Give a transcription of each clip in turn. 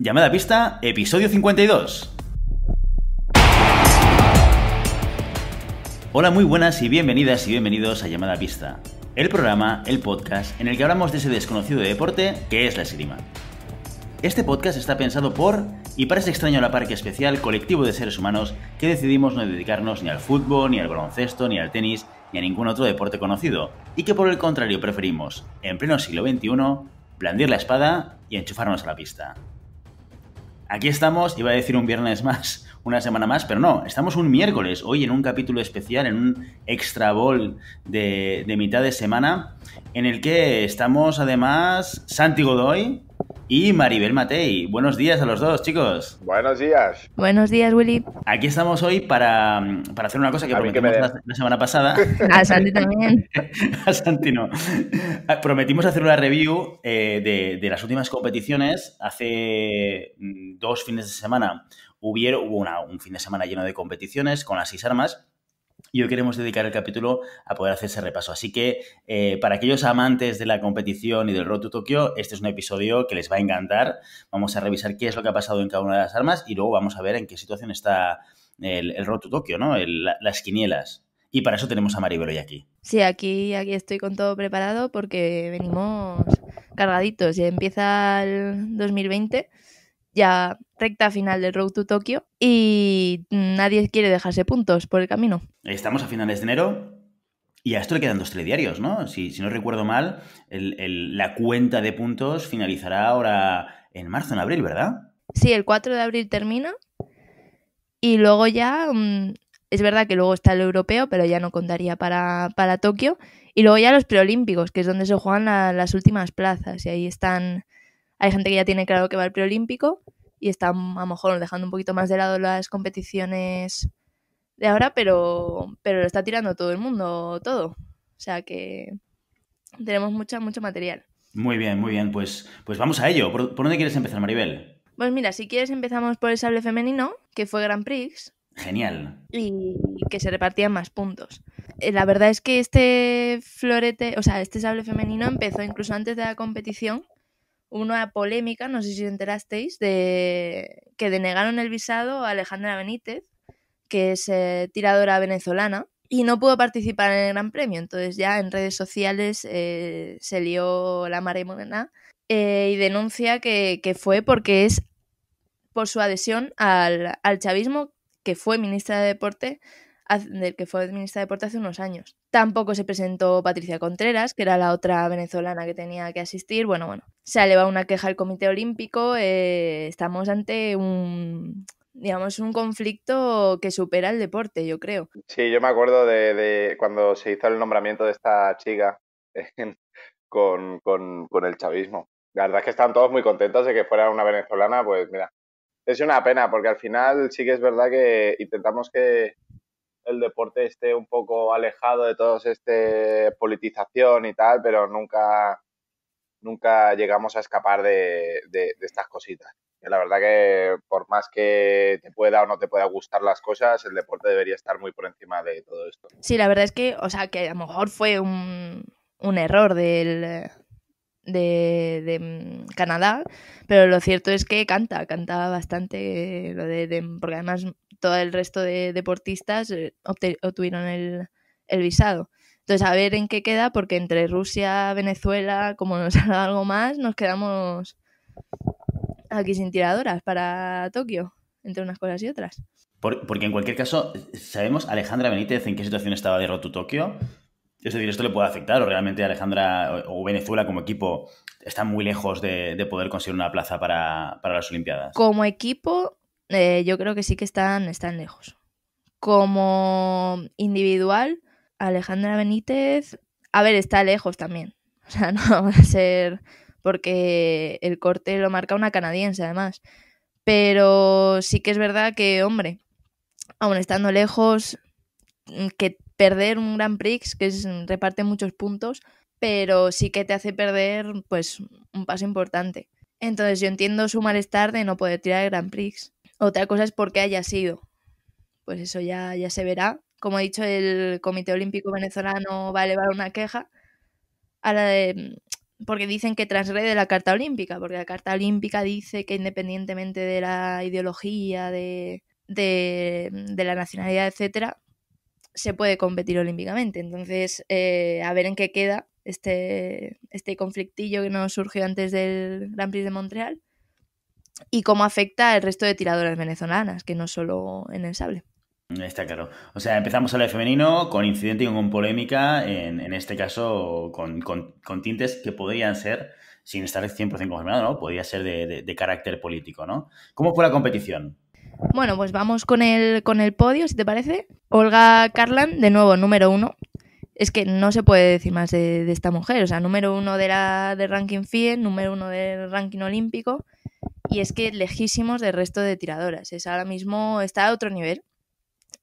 Llamada pista, episodio 52. Hola, muy buenas y bienvenidas y bienvenidos a Llamada pista, el programa, el podcast en el que hablamos de ese desconocido deporte que es la esgrima. Este podcast está pensado por y para ese extraño la parque especial colectivo de seres humanos que decidimos no dedicarnos ni al fútbol, ni al baloncesto, ni al tenis, ni a ningún otro deporte conocido, y que por el contrario preferimos, en pleno siglo XXI, blandir la espada y enchufarnos a la pista. Aquí estamos, iba a decir un viernes más, una semana más, pero no, estamos un miércoles, hoy en un capítulo especial, en un extra vol de, de mitad de semana, en el que estamos además Santi Godoy, y Maribel Matei. Buenos días a los dos, chicos. Buenos días. Buenos días, Willy. Aquí estamos hoy para, hacer una cosa que prometimos la, semana pasada. a Santi también. a Santi no. Ah, prometimos hacer una review eh, de, las últimas competiciones. Hace mm, dos fines de semana hubo un fin de semana lleno de competiciones con las seis armas y hoy queremos dedicar el capítulo a poder hacer ese repaso. Así que eh, para aquellos amantes de la competición y del Road Tokio, este es un episodio que les va a encantar. Vamos a revisar qué es lo que ha pasado en cada una de las armas y luego vamos a ver en qué situación está el, el Tokio, ¿no? las quinielas. Y para eso tenemos a Maribel hoy aquí. Sí, aquí, aquí estoy con todo preparado porque venimos cargaditos. y empieza el 2020 ya recta final del Road to Tokyo y nadie quiere dejarse puntos por el camino. Estamos a finales de enero, y a esto le quedan dos telediarios, ¿no? Si, no recuerdo mal, la cuenta de puntos finalizará ahora en marzo, en abril, ¿verdad? Sí, el 4 de abril termina. Y luego ya, mm, es verdad que luego está el europeo, pero ya no contaría para, Tokio. Y luego ya los preolímpicos, que es donde se juegan las últimas plazas. Y ahí están hay gente que ya tiene claro que va al preolímpico y está a lo mejor dejando un poquito más de lado las competiciones de ahora, pero, pero lo está tirando todo el mundo, todo. O sea que tenemos mucho, mucho material. Muy bien, muy bien. Pues, pues vamos a ello. ¿Por, ¿Por, dónde quieres empezar, Maribel? Pues mira, si quieres empezamos por el sable femenino, que fue Grand Prix. Genial. Y que se repartían más puntos. Eh, la verdad es que este florete, o sea, este sable femenino empezó incluso antes de la competición una polémica, no sé si os enterasteis, de que denegaron el visado a Alejandra Benítez, que es eh, tiradora venezolana, y no pudo participar en el Gran Premio. Entonces ya en redes sociales eh, se lió la Maremona, eh, y denuncia que, fue porque es por su adhesión al, al chavismo, que fue ministra de Deporte del que fue ministra de Deporte hace unos años. Tampoco se presentó Patricia Contreras, que era la otra venezolana que tenía que asistir. Bueno, bueno, se ha elevado una queja al Comité Olímpico. Eh, estamos ante un digamos, un conflicto que supera el deporte, yo creo. Sí, yo me acuerdo de, cuando se hizo el nombramiento de esta chica con, con el chavismo. La verdad es que están todos muy contentos de que fuera una venezolana, pues mira, es una pena, porque al final sí que es verdad que intentamos que, el deporte esté un poco alejado de toda esta politización y tal, pero nunca, nunca llegamos a escapar de, estas cositas. la verdad que por más que te pueda o no te pueda gustar las cosas, el deporte debería estar muy por encima de todo esto. Sí, la verdad es que, o sea, que a lo mejor fue un, un error del, de, Canadá, pero lo cierto es que canta, canta bastante lo de, de, porque además todo el resto de deportistas eh, obtuvieron el, visado. Entonces, a ver en qué queda, porque entre Rusia, Venezuela, como nos dado algo más, nos quedamos aquí sin tiradoras para Tokio, entre unas cosas y otras. porque en cualquier caso, sabemos, Alejandra Benítez, en qué situación estaba de roto Tokio. Es decir, esto le puede afectar, o realmente Alejandra o Venezuela como equipo están muy lejos de, poder conseguir una plaza para las Olimpiadas. Como equipo, eh, yo creo que sí que están, están lejos. Como individual, Alejandra Benítez, a ver, está lejos también. O sea, no va a ser porque el corte lo marca una canadiense además. Pero sí que es verdad que, hombre, aún estando lejos, mm, que perder un Grand Prix, que reparte muchos puntos, pero sí que te hace perder pues un paso importante. Entonces yo entiendo su malestar de no poder tirar el Grand Prix. Otra cosa es por qué haya sido. Pues eso ya, ya se verá. Como he dicho, el Comité Olímpico Venezolano va a elevar una queja em, porque dicen que transgrede la Carta Olímpica, porque la Carta Olímpica dice que independientemente de la ideología, de, la nacionalidad, etcétera, se puede competir olímpicamente. Entonces, eh, a ver en qué queda este, este conflictillo que nos surgió antes del Gran Prix de Montreal y cómo afecta al resto de tiradoras venezolanas, que no solo en el sable. Está claro. O sea, empezamos a femenino con incidente y con polémica, en, en este caso con, tintes que podrían ser, sin estar 100% confirmado, ¿no? Podría ser de, carácter político, ¿no? ¿Cómo fue la competición? Bueno, pues vamos con el, con el podio, si te parece. Olga Carlan, de nuevo, número uno. Es que no se puede decir más de, esta mujer. O sea, número uno de la, del ranking FIE, número uno del ranking olímpico y es que lejísimos del resto de tiradoras. Es ahora mismo está a otro nivel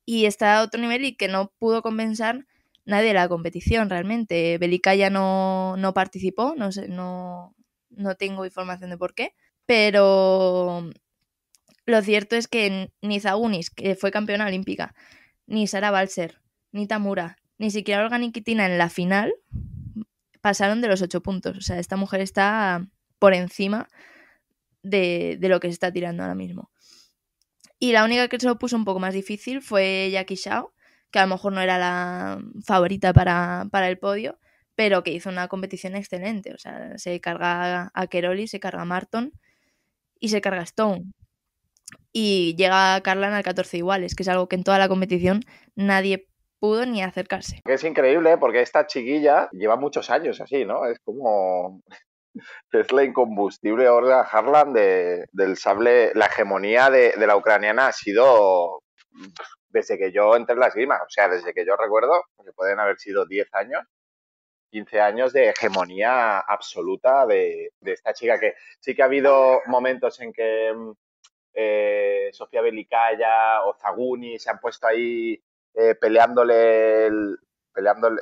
y está a otro nivel y que no pudo compensar nadie de la competición realmente. Belicaya no, no participó, no, sé, no, no tengo información de por qué, pero lo cierto es que ni Zagunis, que fue campeona olímpica, ni Sara Balser, ni Tamura, ni siquiera Olga Nikitina en la final pasaron de los ocho puntos. O sea, esta mujer está por encima de, lo que se está tirando ahora mismo. Y la única que se lo puso un poco más difícil fue Jackie Shao, que a lo mejor no era la favorita para, el podio, pero que hizo una competición excelente. O sea, se carga a Keroli, se carga a Marton y se carga a Stone. Y llega Carlan al 14 iguales, que es algo que en toda la competición nadie pudo ni acercarse. Es increíble ¿eh? porque esta chiquilla lleva muchos años así, ¿no? Es como es la incombustible. Orla Harland del sable, la hegemonía de, la ucraniana ha sido desde que yo entré en las grimas, o sea, desde que yo recuerdo, que pueden haber sido 10 años, 15 años de hegemonía absoluta de, esta chica, que sí que ha habido momentos en que eh, Sofía Belicaya o Zaguni se han puesto ahí eh, peleándole el,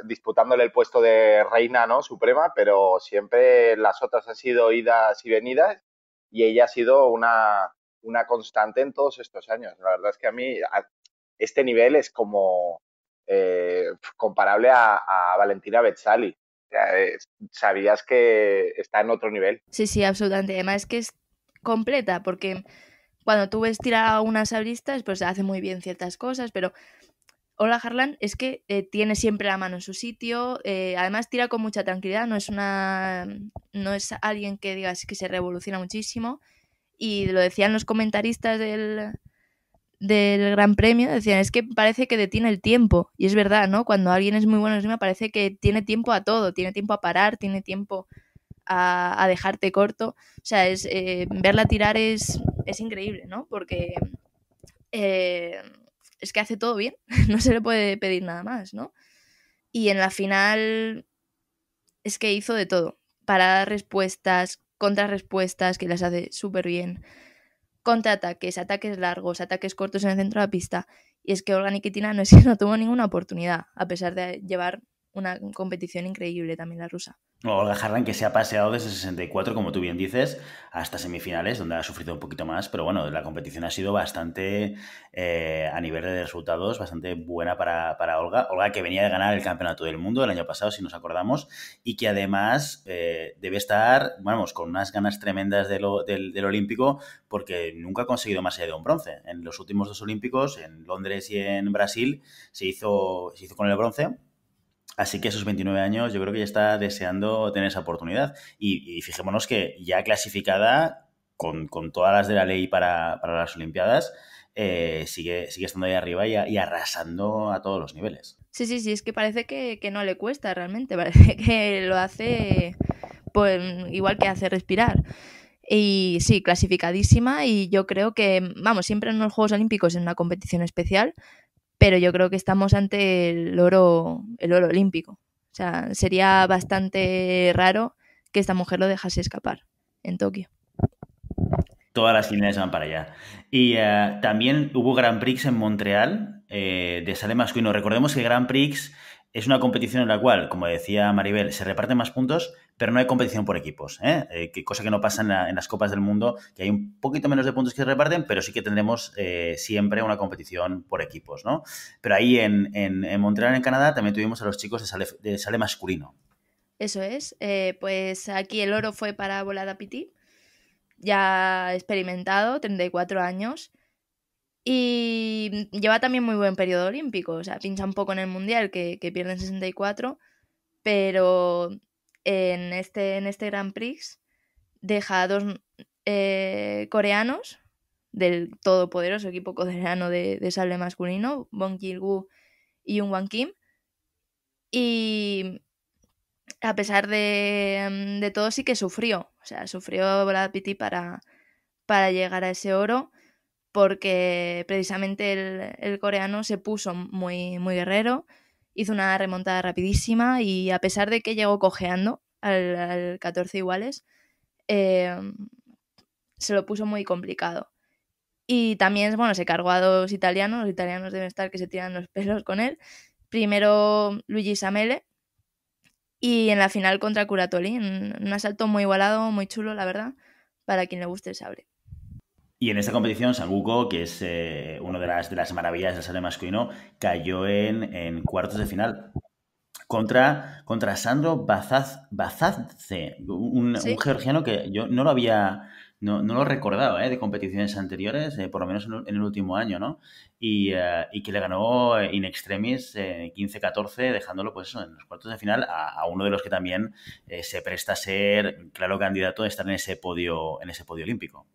disputándole el puesto de reina ¿no? suprema, pero siempre las otras han sido idas y venidas y ella ha sido una, una constante en todos estos años. La verdad es que a mí este nivel es como eh, comparable a, Valentina Bezzali. Sabías que está en otro nivel. Sí, sí, absolutamente. Además es que es completa porque cuando tú ves tirar a unas abristas, pues hace muy bien ciertas cosas, pero Hola Harlan es que eh, tiene siempre la mano en su sitio, eh, además tira con mucha tranquilidad, no es una mm, no es alguien que digas que se revoluciona muchísimo y lo decían los comentaristas del, del Gran Premio, decían, es que parece que detiene el tiempo. Y es verdad, ¿no? Cuando alguien es muy bueno me parece que tiene tiempo a todo, tiene tiempo a parar, tiene tiempo a, dejarte corto. O sea, es, eh, verla tirar es, es increíble, ¿no? Porque es que hace todo bien, no se le puede pedir nada más, ¿no? Y en la final es que hizo de todo, dar respuestas, contrarrespuestas, que las hace súper bien, contraataques, ataques largos, ataques cortos en el centro de la pista. Y es que Olga Nikitina no es no tuvo ninguna oportunidad, a pesar de llevar una competición increíble también la rusa. Olga Harlan que se ha paseado desde 64, como tú bien dices, hasta semifinales, donde ha sufrido un poquito más, pero bueno, la competición ha sido bastante, eh, a nivel de resultados, bastante buena para, Olga. Olga que venía de ganar el Campeonato del Mundo el año pasado, si nos acordamos, y que además eh, debe estar, vamos, con unas ganas tremendas del, del, Olímpico, porque nunca ha conseguido más allá de un bronce. En los últimos dos Olímpicos, en Londres y en Brasil, se hizo, se hizo con el bronce Así que esos sus 29 años yo creo que ya está deseando tener esa oportunidad. Y, fijémonos que ya clasificada con, todas las de la ley para, las Olimpiadas, eh, sigue, sigue estando ahí arriba y, arrasando a todos los niveles. Sí, sí, sí, es que parece que, no le cuesta realmente, parece que lo hace pues, igual que hace respirar. Y sí, clasificadísima y yo creo que, vamos, siempre en los Juegos Olímpicos en una competición especial, pero yo creo que estamos ante el oro, el oro olímpico. O sea, sería bastante raro que esta mujer lo dejase escapar en Tokio. Todas las líneas van para allá. Y eh, también hubo Grand Prix en Montreal eh, de sale masculino. Recordemos que Grand Prix es una competición en la cual, como decía Maribel, se reparten más puntos, pero no hay competición por equipos, ¿eh? Eh, que cosa que no pasa en, las Copas del Mundo, que hay un poquito menos de puntos que se reparten, pero sí que tendremos eh, siempre una competición por equipos, ¿no? Pero ahí en, Montreal, en Canadá, también tuvimos a los chicos de sale, de sale masculino. Eso es, pues aquí el oro fue para Volada Piti, ya experimentado, 34 años, y lleva también muy buen periodo olímpico, o sea, pincha un poco en el Mundial, que, que pierde en 64, pero en este, en este Grand Prix deja a dos eh, coreanos del todopoderoso equipo coreano de, sable masculino, Bong Gil-Woo y un wan Kim. Y a pesar de, todo sí que sufrió, o sea, sufrió Brad Pitt para, para llegar a ese oro porque precisamente el, coreano se puso muy, muy guerrero, hizo una remontada rapidísima y a pesar de que llegó cojeando al, 14 iguales, eh, se lo puso muy complicado. Y también, bueno, se cargó a dos italianos, los italianos deben estar que se tiran los pelos con él. Primero Luigi Samele y en la final contra Curatoli, un, un asalto muy igualado, muy chulo, la verdad, para quien le guste el sable. Y en esta competición, Sanguko, que es eh, una de las, de las maravillas del sale masculino, cayó en, cuartos de final contra, contra Sandro Bazaz, un, georgiano que yo no lo había, no, lo recordaba eh, de competiciones anteriores, eh, por lo menos en, el último año, ¿no? Y, que le ganó in extremis eh, 15-14, dejándolo pues en los cuartos de final a, a uno de los que también se presta a ser claro candidato a estar en ese podio, en ese podio olímpico.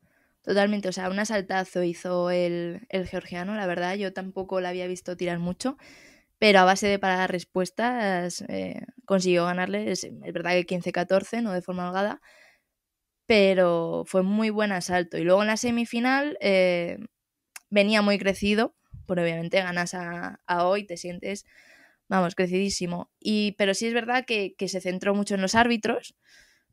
Totalmente, o sea, un asaltazo hizo el, georgiano, la verdad, yo tampoco la había visto tirar mucho, pero a base de paradas respuestas eh, consiguió ganarle, es, verdad que 15-14, no de forma holgada, pero fue muy buen asalto. Y luego en la semifinal eh, venía muy crecido, porque obviamente ganas a, hoy, te sientes, vamos, crecidísimo. Y, pero sí es verdad que se centró mucho en los árbitros,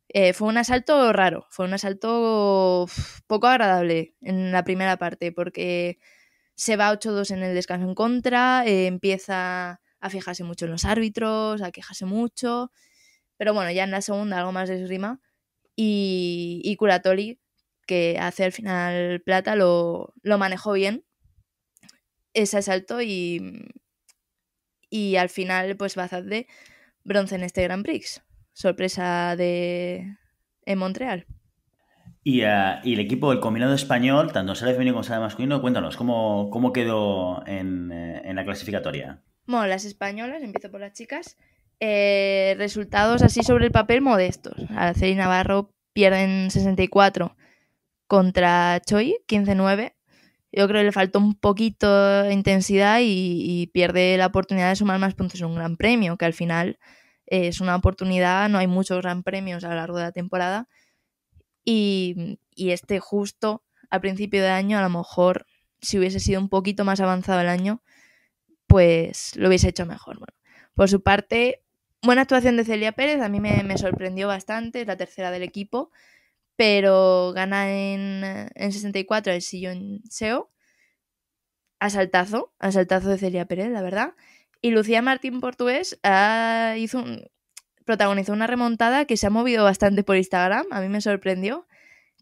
eh, fue un asalto raro, fue un asalto poco agradable en la primera parte, porque se va 8-2 en el descanso en contra, eh, empieza a fijarse mucho en los árbitros, a quejarse mucho, pero bueno, ya en la segunda algo más de esgrima y, y que hace al final plata, lo, manejó bien ese asalto y, y al final pues de bronce en este Grand Prix sorpresa de, en Montreal. Eh, y, el equipo, el combinado español, tanto en femenino como en masculino, cuéntanos, ¿cómo, quedó eh, en, la clasificatoria? Bueno, las españolas, empiezo por las chicas, eh, resultados así sobre el papel modestos. Araceli Navarro pierden 64 contra Choi, 15-9. Yo creo que le faltó un poquito de intensidad y, y pierde la oportunidad de sumar más puntos en un gran premio, que al final es una oportunidad, no hay muchos gran premios a lo largo de la temporada y, este justo al principio de año, a lo mejor si hubiese sido un poquito más avanzado el año, pues lo hubiese hecho mejor. por su parte, buena actuación de Celia Pérez, a mí me, sorprendió bastante, es la tercera del equipo, pero gana en, 64 el sillón SEO, asaltazo asaltazo a saltazo de Celia Pérez, la verdad. Y Lucía Martín Portués ah, hizo protagonizó una remontada que se ha movido bastante por Instagram, a mí me sorprendió,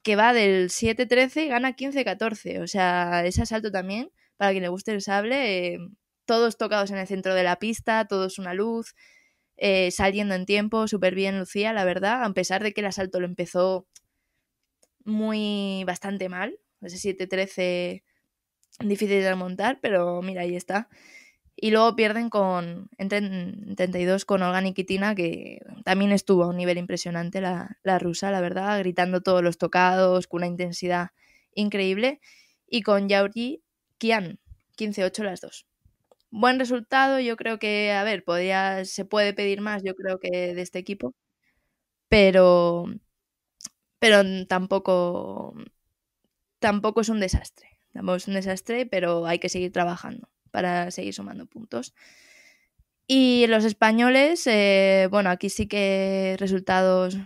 que va del 7-13 y gana 15-14. O sea, ese asalto también, para quien le guste el sable, eh, todos tocados en el centro de la pista, todos una luz, eh, saliendo en tiempo, súper bien Lucía, la verdad, a pesar de que el asalto lo empezó muy bastante mal, ese 7-13 difícil de remontar, pero mira, ahí está. Y luego pierden con en 32 con Olga Nikitina, que también estuvo a un nivel impresionante la, la rusa, la verdad, gritando todos los tocados, con una intensidad increíble. Y con Yauri Kian, 15-8 las dos. Buen resultado, yo creo que, a ver, podía, se puede pedir más, yo creo que de este equipo, pero, pero tampoco, tampoco es un desastre. Tampoco es un desastre, pero hay que seguir trabajando para seguir sumando puntos. Y los españoles, eh, bueno, aquí sí que resultados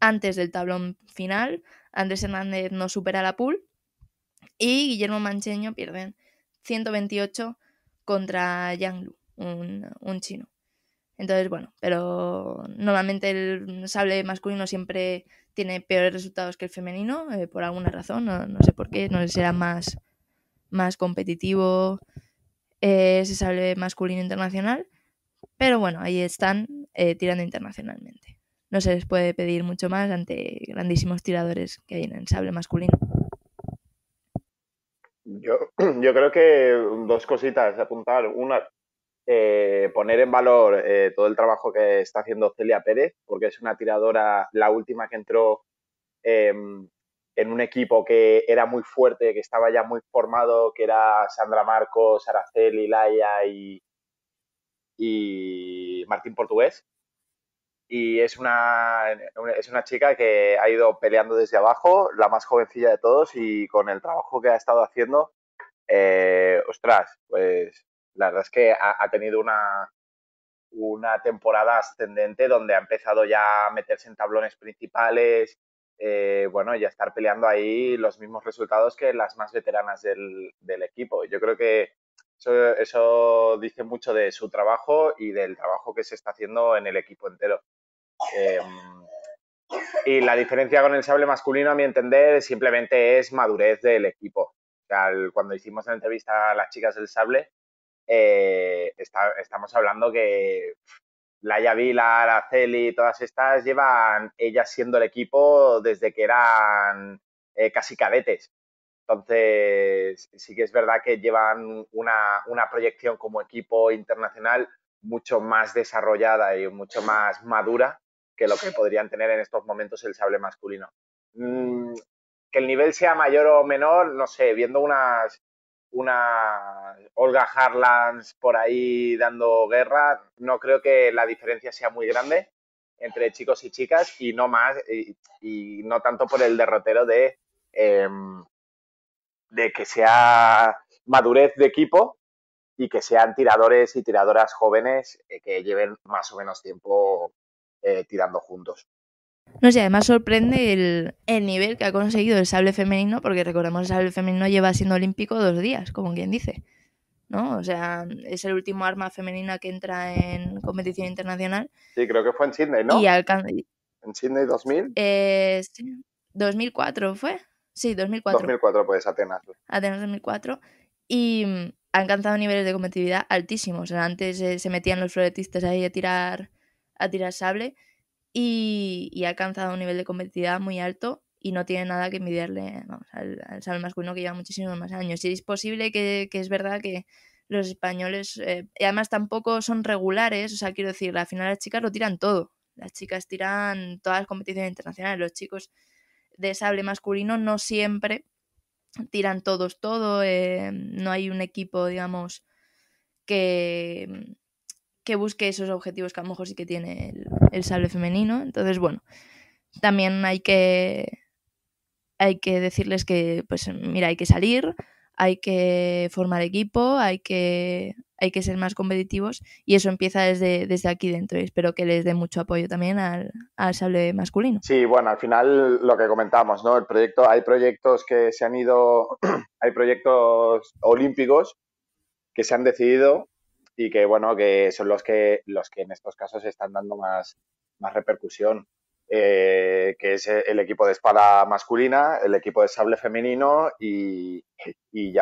antes del tablón final. Andrés Hernández no supera la pool y Guillermo Mancheño pierden 128 contra Yang Lu, un, chino. Entonces, bueno, pero normalmente el sable masculino siempre tiene peores resultados que el femenino, eh, por alguna razón, no, sé por qué, no les será más más competitivo, ese eh, sable masculino internacional, pero bueno, ahí están eh, tirando internacionalmente. No se les puede pedir mucho más ante grandísimos tiradores que hay en sable masculino. Yo, yo creo que dos cositas de apuntar. Una, eh, poner en valor todo el trabajo que está haciendo Celia Pérez, porque es una tiradora, la última que entró eh, en un equipo que era muy fuerte, que estaba ya muy formado, que era Sandra Marcos, Araceli, Laia y, Martín Portugués. Y es una, es una chica que ha ido peleando desde abajo, la más jovencilla de todos, y con el trabajo que ha estado haciendo, eh, ostras, pues la verdad es que ha, tenido una, una temporada ascendente donde ha empezado ya a meterse en tablones principales, eh, bueno, ya estar peleando ahí los mismos resultados que las más veteranas del, equipo. Yo creo que eso, dice mucho de su trabajo y del trabajo que se está haciendo en el equipo entero. Em, y la diferencia con el sable masculino, a mi entender, simplemente es madurez del equipo. cuando hicimos la entrevista a las chicas del sable, eh, estamos hablando que la Yavila, Araceli, todas estas llevan ellas siendo el equipo desde que eran eh, casi cadetes. Entonces, sí que es verdad que llevan una, una, proyección como equipo internacional mucho más desarrollada y mucho más madura que lo que podrían tener en estos momentos el sable masculino. Mm, que el nivel sea mayor o menor, no sé, viendo unas, una Olga Harlands por ahí dando guerra, no creo que la diferencia sea muy grande entre chicos y chicas y no más, y, no tanto por el derrotero em, de, que sea madurez de equipo y que sean tiradores y tiradoras jóvenes eh, que lleven más o menos tiempo eh, tirando juntos. No sé, además sorprende el, el, nivel que ha conseguido el sable femenino, porque recordemos el sable femenino lleva siendo olímpico dos días, como quien dice. ¿No? O sea, es el último arma femenina que entra en competición internacional. Sí, creo que fue en Sydney, ¿no? Y ¿En Sydney 2000? Eh, 2004 fue. Sí, 2004. 2004, pues Atenas. Atenas 2004. Y mm, ha alcanzado niveles de competitividad altísimos. antes eh, se metían los floretistas ahí a tirar, a tirar sable y, ha alcanzado un nivel de competitividad muy alto y no tiene nada que envidiarle al, sable masculino que lleva muchísimos más años. Y es posible que, es verdad que los españoles, eh, y además tampoco son regulares, o sea, quiero decir, al final las chicas lo tiran todo. Las chicas tiran todas las competiciones internacionales, los chicos de sable masculino no siempre tiran todos todo, eh, no hay un equipo, digamos, que, que busque esos objetivos que a lo mejor sí que tiene el, el sable femenino. Entonces, bueno, también hay que, hay que decirles que, pues mira, hay que salir, hay que formar equipo, hay que, hay que ser más competitivos y eso empieza desde, desde aquí dentro. Y espero que les dé mucho apoyo también al, al, sable masculino. Sí, bueno, al final lo que comentamos, ¿no? El proyecto, hay proyectos que se han ido, hay proyectos olímpicos que se han decidido y que bueno, que son los que los que en estos casos están dando más, más repercusión. Eh, que es el equipo de espada masculina, el equipo de sable femenino y, y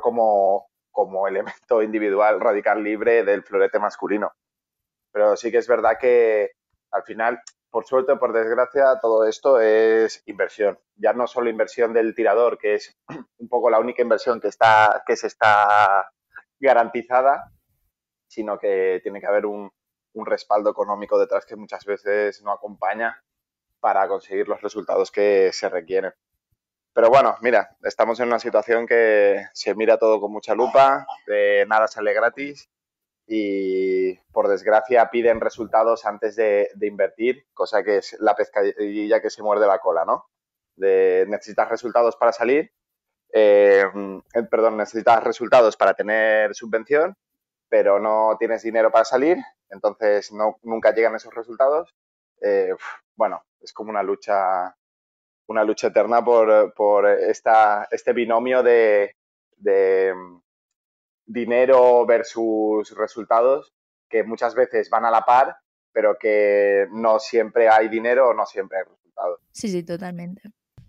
como, como elemento individual radical libre del florete masculino. Pero sí que es verdad que al final, por suerte o por desgracia, todo esto es inversión. Ya no solo inversión del tirador, que es un poco la única inversión que, está, que se está garantizada, sino que tiene que haber un, un respaldo económico detrás que muchas veces no acompaña para conseguir los resultados que se requieren. Pero bueno, mira, estamos en una situación que se mira todo con mucha lupa, de nada sale gratis y por desgracia piden resultados antes de, invertir, cosa que es la pescadilla que se muerde la cola, ¿no? De necesitas resultados para salir, eh, perdón, necesitas resultados para tener subvención pero no tienes dinero para salir, entonces no, nunca llegan esos resultados. Eh, bueno, es como una lucha, una lucha eterna por, esta, este binomio de, de mm, dinero versus resultados que muchas veces van a la par, pero que no siempre hay dinero o no siempre hay resultados. Sí, sí, totalmente.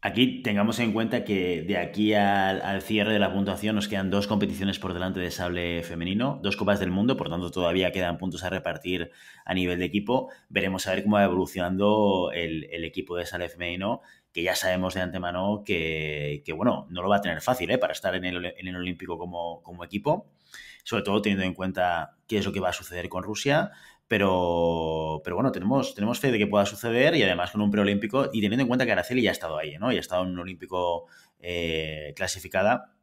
Aquí tengamos en cuenta que de aquí al, cierre de la puntuación nos quedan dos competiciones por delante de sable femenino, dos copas del mundo, por tanto todavía quedan puntos a repartir a nivel de equipo. Veremos a ver cómo va evolucionando el, equipo de sable femenino, que ya sabemos de antemano que, bueno, no lo va a tener fácil ¿eh? para estar en el, Olímpico como equipo sobre todo teniendo en cuenta qué es lo que va a suceder con Rusia, pero, pero bueno, tenemos, tenemos fe de que pueda suceder y además con un preolímpico y teniendo en cuenta que Araceli ya ha estado ahí, ¿no? Ya ha estado en un olímpico eh, clasificada.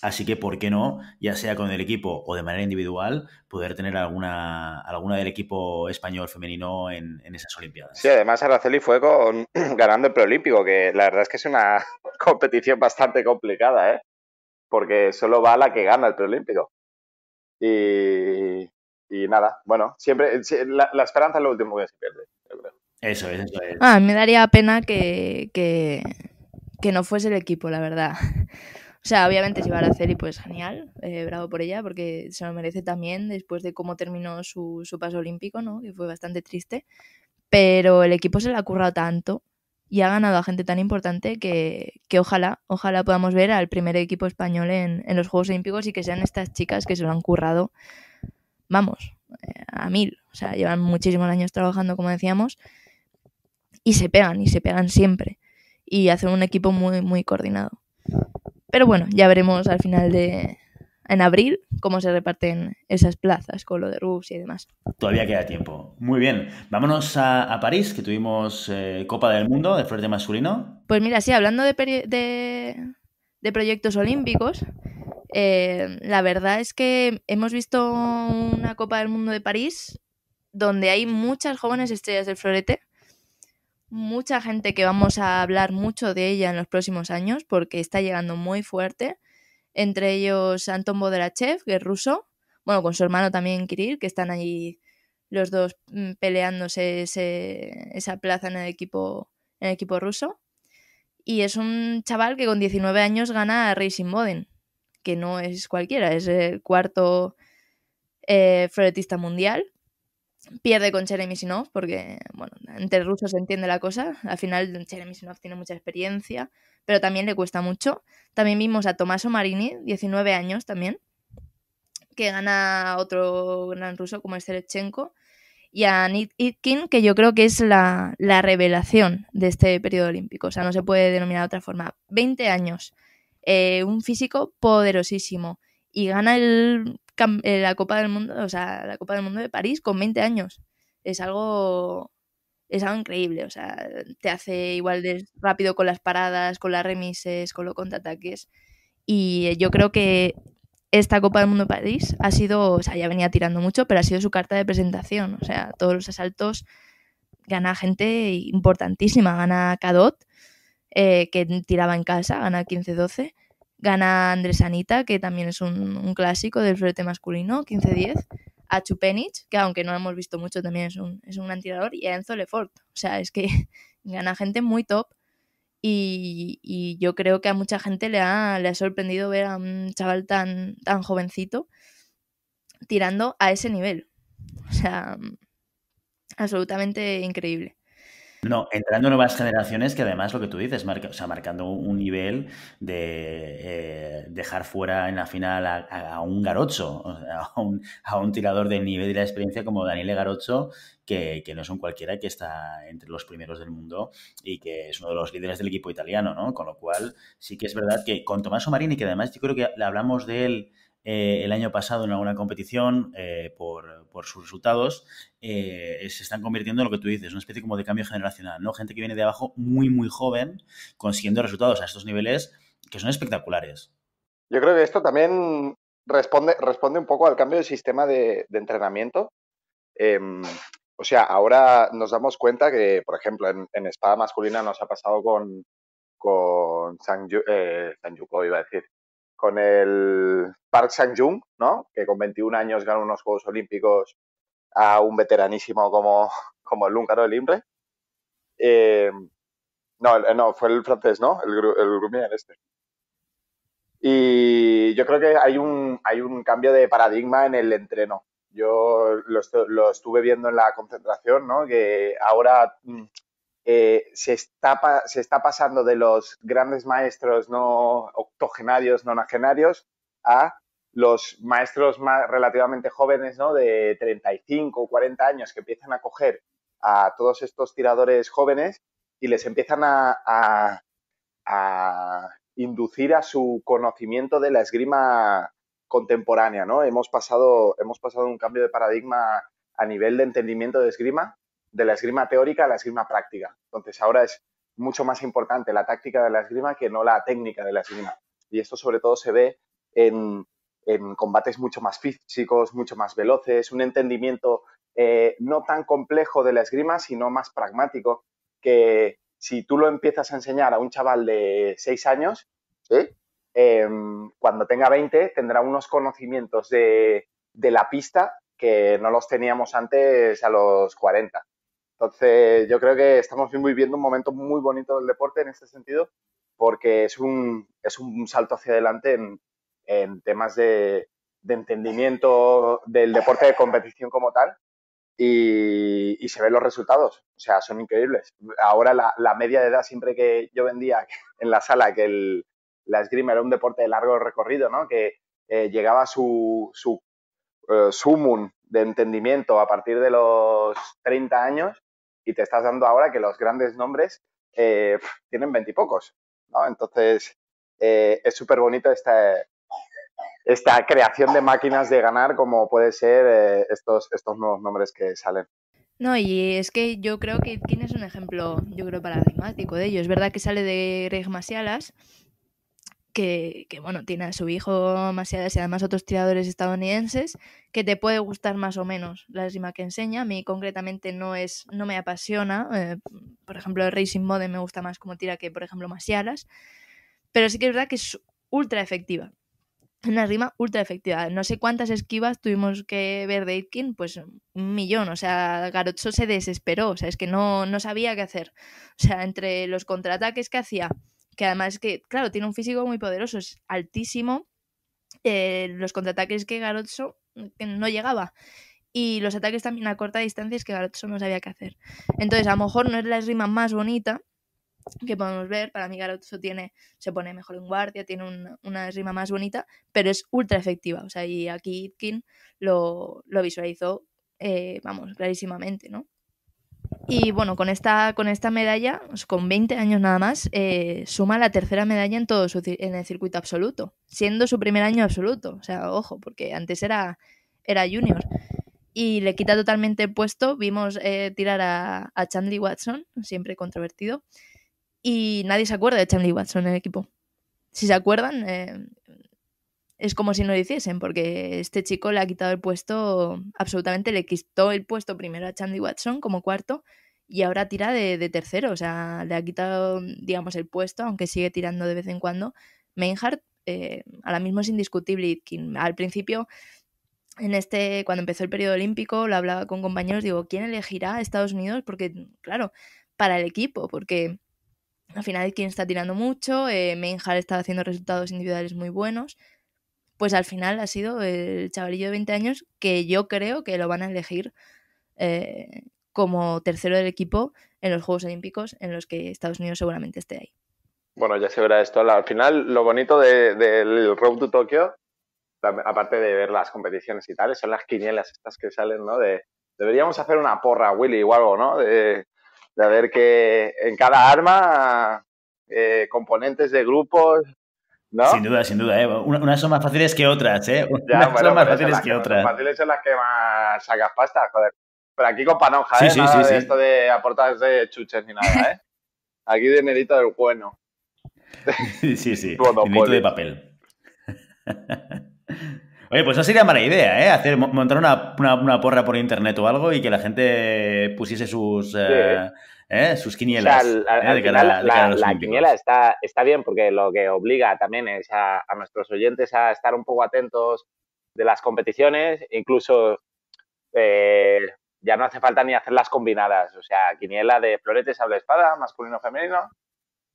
Así que, ¿por qué no? Ya sea con el equipo o de manera individual, poder tener alguna, alguna del equipo español femenino en, esas Olimpiadas. Sí, además Araceli fue con, ganando el preolímpico, que la verdad es que es una competición bastante complicada, ¿eh? Porque solo va la que gana el preolímpico. Y, y nada, bueno, siempre eh, la, esperanza es lo último que se pierde, creo. Eso es, ah, me daría pena que, no fuese el equipo, la verdad. O sea, obviamente se va a y pues genial, eh, bravo por ella, porque se lo merece también después de cómo terminó su, paso olímpico, ¿no? Que fue bastante triste. Pero el equipo se le ha currado tanto y ha ganado a gente tan importante que, ojalá, ojalá podamos ver al primer equipo español en, en los Juegos Olímpicos y que sean estas chicas que se lo han currado vamos, eh, a mil. O sea, llevan muchísimos años trabajando, como decíamos, y se pegan, y se pegan siempre. Y hacen un equipo muy, muy coordinado. Pero bueno, ya veremos al final de. En abril, cómo se reparten esas plazas con lo de Rus y demás. Todavía queda tiempo. Muy bien. Vámonos a, París, que tuvimos eh, Copa del Mundo de Fuerte Masculino. Pues mira, sí, hablando de, de, de proyectos olímpicos, eh, la verdad es que hemos visto una Copa del Mundo de París donde hay muchas jóvenes estrellas del florete, mucha gente que vamos a hablar mucho de ella en los próximos años porque está llegando muy fuerte, entre ellos Anton Boderachev, que es ruso, bueno, con su hermano también Kirill, que están allí los dos mm, peleándose esa plaza en el equipo, en el equipo ruso. Y es un chaval que con 19 años gana a Racing Boden que no es cualquiera, es el cuarto eh, floretista mundial. Pierde con Jeremy porque, bueno, entre rusos se entiende la cosa. Al final, Chere tiene mucha experiencia, pero también le cuesta mucho. También vimos a Tommaso Marini, 19 años también, que gana otro gran ruso como es Terechenko Y a Nick Itkin, que yo creo que es la, la revelación de este periodo olímpico. O sea, no se puede denominar de otra forma. 20 años eh, un físico poderosísimo y gana el, eh, la Copa del Mundo, o sea, la Copa del Mundo de París con 20 años. Es algo es algo increíble, o sea, te hace igual de rápido con las paradas, con las remises, con los contraataques y eh, yo creo que esta Copa del Mundo de París ha sido, o sea, ya venía tirando mucho, pero ha sido su carta de presentación, o sea, todos los asaltos gana gente importantísima, gana Cadot eh, que tiraba en casa, gana 15-12. Gana Andrés Anita, que también es un, clásico del florete masculino, 15-10. A Chupenich, que aunque no lo hemos visto mucho, también es un, es un gran tirador. Y a Enzo Lefort. O sea, es que gana gente muy top. Y, y, yo creo que a mucha gente le ha, le ha sorprendido ver a un chaval tan, tan jovencito tirando a ese nivel. O sea, absolutamente increíble. No, entrando nuevas generaciones que además lo que tú dices, marca, o sea, marcando un nivel de eh, dejar fuera en la final a, un garocho, a un, tirador de nivel y la experiencia como Daniele Garocho, que, que, no un cualquiera, que está entre los primeros del mundo y que es uno de los líderes del equipo italiano, ¿no? Con lo cual, sí que es verdad que con Tommaso Marini, que además yo creo que hablamos de él eh, el año pasado en alguna competición eh, por, sus resultados, eh, se están convirtiendo en lo que tú dices, una especie como de cambio generacional, ¿no? Gente que viene de abajo muy, muy joven, consiguiendo resultados a estos niveles que son espectaculares. Yo creo que esto también responde, responde un poco al cambio del sistema de, entrenamiento. Em, o sea, ahora nos damos cuenta que, por ejemplo, en, espada masculina nos ha pasado con, con San, San Yuko, iba a decir, con el Park Sang-jung, ¿no? que con 21 años gana unos Juegos Olímpicos a un veteranísimo como, como el húngaro, del Imre. Eh, no, eh, no, fue el francés, ¿no? El, el Grumier este. Y yo creo que hay un, hay un cambio de paradigma en el entreno. Yo lo, lo estuve viendo en la concentración, ¿no? Que ahora mm, eh, se, está, se está pasando de los grandes maestros no octogenarios, nonagenarios, a los maestros más relativamente jóvenes, ¿no? De 35 o 40 años que empiezan a coger a todos estos tiradores jóvenes y les empiezan a, a, a inducir a su conocimiento de la esgrima contemporánea, ¿no? Hemos pasado, hemos pasado un cambio de paradigma a nivel de entendimiento de esgrima de la esgrima teórica a la esgrima práctica. Entonces ahora es mucho más importante la táctica de la esgrima que no la técnica de la esgrima. Y esto sobre todo se ve en, combates mucho más físicos, mucho más veloces, un entendimiento eh, no tan complejo de la esgrima, sino más pragmático, que si tú lo empiezas a enseñar a un chaval de 6 años, em, cuando tenga 20 tendrá unos conocimientos de, de, la pista que no los teníamos antes a los 40. Entonces, yo creo que estamos viviendo un momento muy bonito del deporte en este sentido, porque es un, es un salto hacia adelante en, temas de, entendimiento del deporte de competición como tal. Y, se ven los resultados, o sea, son increíbles. Ahora la, media de edad, siempre que yo vendía en la sala que el, la esgrima era un deporte de largo recorrido, ¿no? que eh, llegaba su, su eh, de entendimiento a partir de los 30 años, y te estás dando ahora que los grandes nombres eh, tienen veintipocos, ¿no? Entonces, eh, es súper bonito esta, esta creación de máquinas de ganar como puede ser eh, estos, estos nuevos nombres que salen. No, y es que yo creo que tienes un ejemplo, yo creo, paradigmático de ello. Es verdad que sale de Greg Masialas, que, bueno, tiene a su hijo Masías y además otros tiradores estadounidenses, que te puede gustar más o menos la rima que enseña. A mí concretamente no es, no me apasiona. Eh, por ejemplo, el Racing Mode me gusta más como tira que, por ejemplo, Masialas. Pero sí que es verdad que es ultra efectiva. Una rima ultra efectiva. No sé cuántas esquivas tuvimos que ver de Itkin, pues un millón. O sea, Garocho se desesperó. O sea, es que no, no sabía qué hacer. O sea, entre los contraataques que hacía, que además que, claro, tiene un físico muy poderoso, es altísimo. Eh, los contraataques que Garotso mm, no llegaba. Y los ataques también a corta distancia es que Garotso no sabía qué hacer. Entonces, a lo mejor no es la rima más bonita que podemos ver. Para mí, Garotso tiene, se pone mejor en guardia, tiene una, rima más bonita, pero es ultra efectiva. O sea, y aquí Itkin lo, lo visualizó, eh, vamos, clarísimamente, ¿no? Y bueno, con esta, con esta medalla, con 20 años nada más, eh, suma la tercera medalla en todo en el circuito absoluto, siendo su primer año absoluto. O sea, ojo, porque antes era, era junior. Y le quita totalmente el puesto. Vimos eh, tirar a, a Watson, siempre controvertido. Y nadie se acuerda de Chandler Watson en el equipo. Si se acuerdan, eh, es como si no lo hiciesen, porque este chico le ha quitado el puesto absolutamente, le quitó el puesto primero a Chandy Watson como cuarto y ahora tira de, tercero, o sea, le ha quitado, digamos, el puesto, aunque sigue tirando de vez en cuando. Meinhardt eh, ahora mismo es indiscutible. Al principio, en este, cuando empezó el periodo olímpico, lo hablaba con compañeros, digo, ¿quién elegirá a Estados Unidos? Porque, claro, para el equipo, porque al final es quien está tirando mucho, eh, Meinhardt está haciendo resultados individuales muy buenos pues al final ha sido el chavalillo de 20 años que yo creo que lo van a elegir eh, como tercero del equipo en los Juegos Olímpicos en los que Estados Unidos seguramente esté ahí. Bueno, ya se verá esto. Al final, lo bonito del de, Road to Tokyo aparte de ver las competiciones y tales, son las quinielas estas que salen, ¿no? De, deberíamos hacer una porra, Willy, o algo, ¿no? De, de ver que en cada arma, eh, componentes de grupos, sin duda, sin duda. ¿eh? Unas son más fáciles que otras, ¿eh? Unas son más fáciles que, otras. Las fáciles son las que más sacas pasta, joder. Pero aquí con panoja, sí, ¿eh? Sí, sí, esto de aportar de chuches ni nada, ¿eh? Aquí dinerito del bueno. sí, sí, sí. dinerito de papel. Oye, pues no sería mala idea, ¿eh? Hacer, montar una, una, porra por internet o algo y que la gente pusiese sus... Eh, sus quinielas. la, quiniela está, está bien porque lo que obliga también es a, nuestros oyentes a estar un poco atentos de las competiciones, incluso eh, ya no hace falta ni hacer las combinadas, o sea, quiniela de floretes, la espada, masculino, femenino,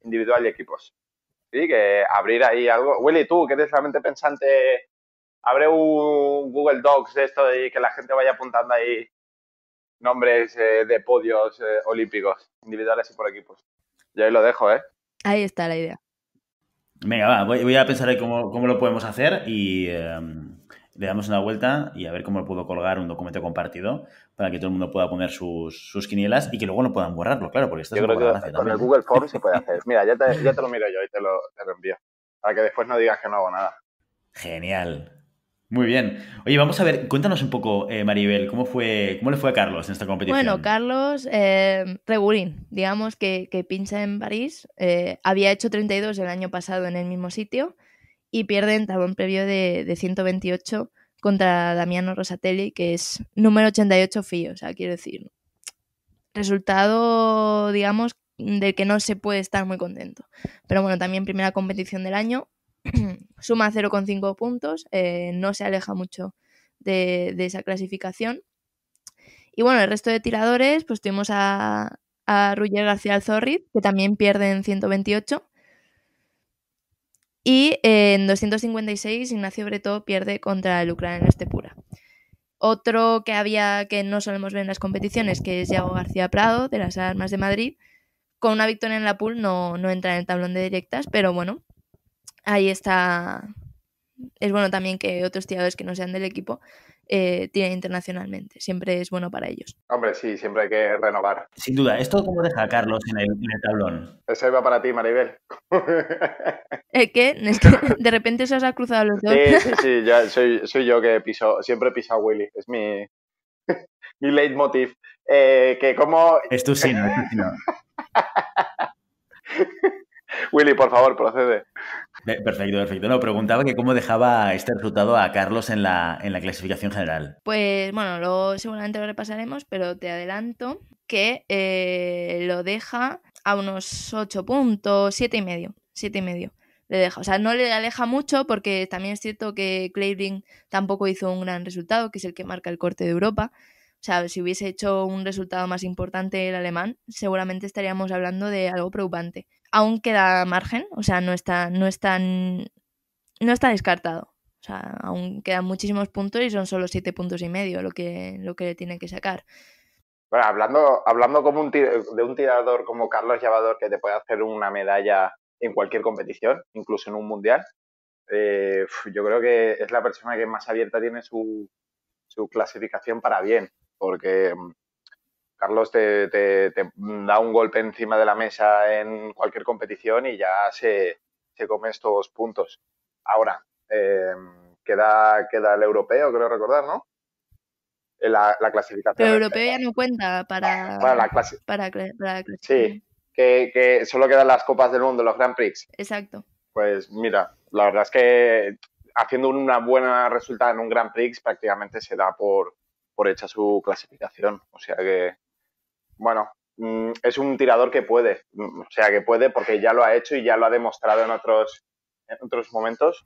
individual y equipos. Sí, que abrir ahí algo. Willy, tú que eres realmente pensante, abre un Google Docs de esto y que la gente vaya apuntando ahí nombres eh, de podios eh, olímpicos, individuales y por equipos. Y ahí lo dejo, ¿eh? Ahí está la idea. Venga, va, voy, a pensar ahí cómo, cómo, lo podemos hacer y em, le damos una vuelta y a ver cómo puedo colgar un documento compartido para que todo el mundo pueda poner sus, quinielas y que luego no puedan borrarlo, claro, porque esto es lo que con el Google Forms se puede hacer. Mira, ya te, lo miro yo y te lo, te lo envío, para que después no digas que no hago nada. Genial. Muy bien. Oye, vamos a ver, cuéntanos un poco, eh, Maribel, ¿cómo, fue, ¿cómo le fue a Carlos en esta competición? Bueno, Carlos, eh, digamos que, pincha en París. Eh, había hecho 32 el año pasado en el mismo sitio y pierde en tablón previo de, de 128 contra Damiano Rosatelli, que es número 88 fío, O sea, quiero decir, resultado, digamos, del que no se puede estar muy contento. Pero bueno, también primera competición del año, suma 0,5 puntos, eh, no se aleja mucho de, esa clasificación. Y bueno, el resto de tiradores, pues tuvimos a, a García Alzorri, que también pierde en 128. Y eh, en 256 Ignacio Bretó pierde contra el ucraniano Estepura. Otro que había que no solemos ver en las competiciones, que es Yago García Prado, de las Armas de Madrid, con una victoria en la pool no entra en el tablón de directas, pero bueno, ahí está. Es bueno también que otros tiradores que no sean del equipo eh, tiren internacionalmente. Siempre es bueno para ellos. Hombre, sí, siempre hay que renovar. Sin duda. ¿Esto cómo deja Carlos en el, tablón? Eso iba para ti, Maribel. ¿Qué? de repente se os ha cruzado los dos. Sí, sí, sí. soy, yo que piso, siempre piso a Willy. Es mi, mi leitmotiv. Eh, que como... Es tu sino, es Willy, por favor, procede. Perfecto, perfecto. No, preguntaba que cómo dejaba este resultado a Carlos en la, clasificación general. Pues bueno, lo, seguramente lo repasaremos, pero te adelanto que eh, lo deja a unos 8 puntos, siete y medio, siete y medio. Le deja. O sea, no le aleja mucho porque también es cierto que Clavering tampoco hizo un gran resultado, que es el que marca el corte de Europa. O sea, si hubiese hecho un resultado más importante el alemán, seguramente estaríamos hablando de algo preocupante aún queda margen, o sea, no está, no no está descartado. O sea, aún quedan muchísimos puntos y son solo siete puntos y medio lo que, lo que tiene que sacar. Bueno, hablando, hablando como de un tirador como Carlos Llevador que te puede hacer una medalla en cualquier competición, incluso en un mundial, eh, yo creo que es la persona que más abierta tiene su, su clasificación para bien, porque mm, Carlos te, da un golpe encima de la mesa en cualquier competición y ya se, come estos puntos. Ahora, em, queda, queda el europeo, creo recordar, ¿no? Eh, la, clasificación. Pero el europeo ya no cuenta para, para la clase. sí, que, solo quedan las copas del mundo, los Grand Prix. Exacto. Pues mira, la verdad es que haciendo una buena resulta en un Grand Prix prácticamente se da por, por hecha su clasificación. O sea que bueno, mm, es un tirador que puede, mm, o sea, que puede porque ya lo ha hecho y ya lo ha demostrado en otros, otros momentos.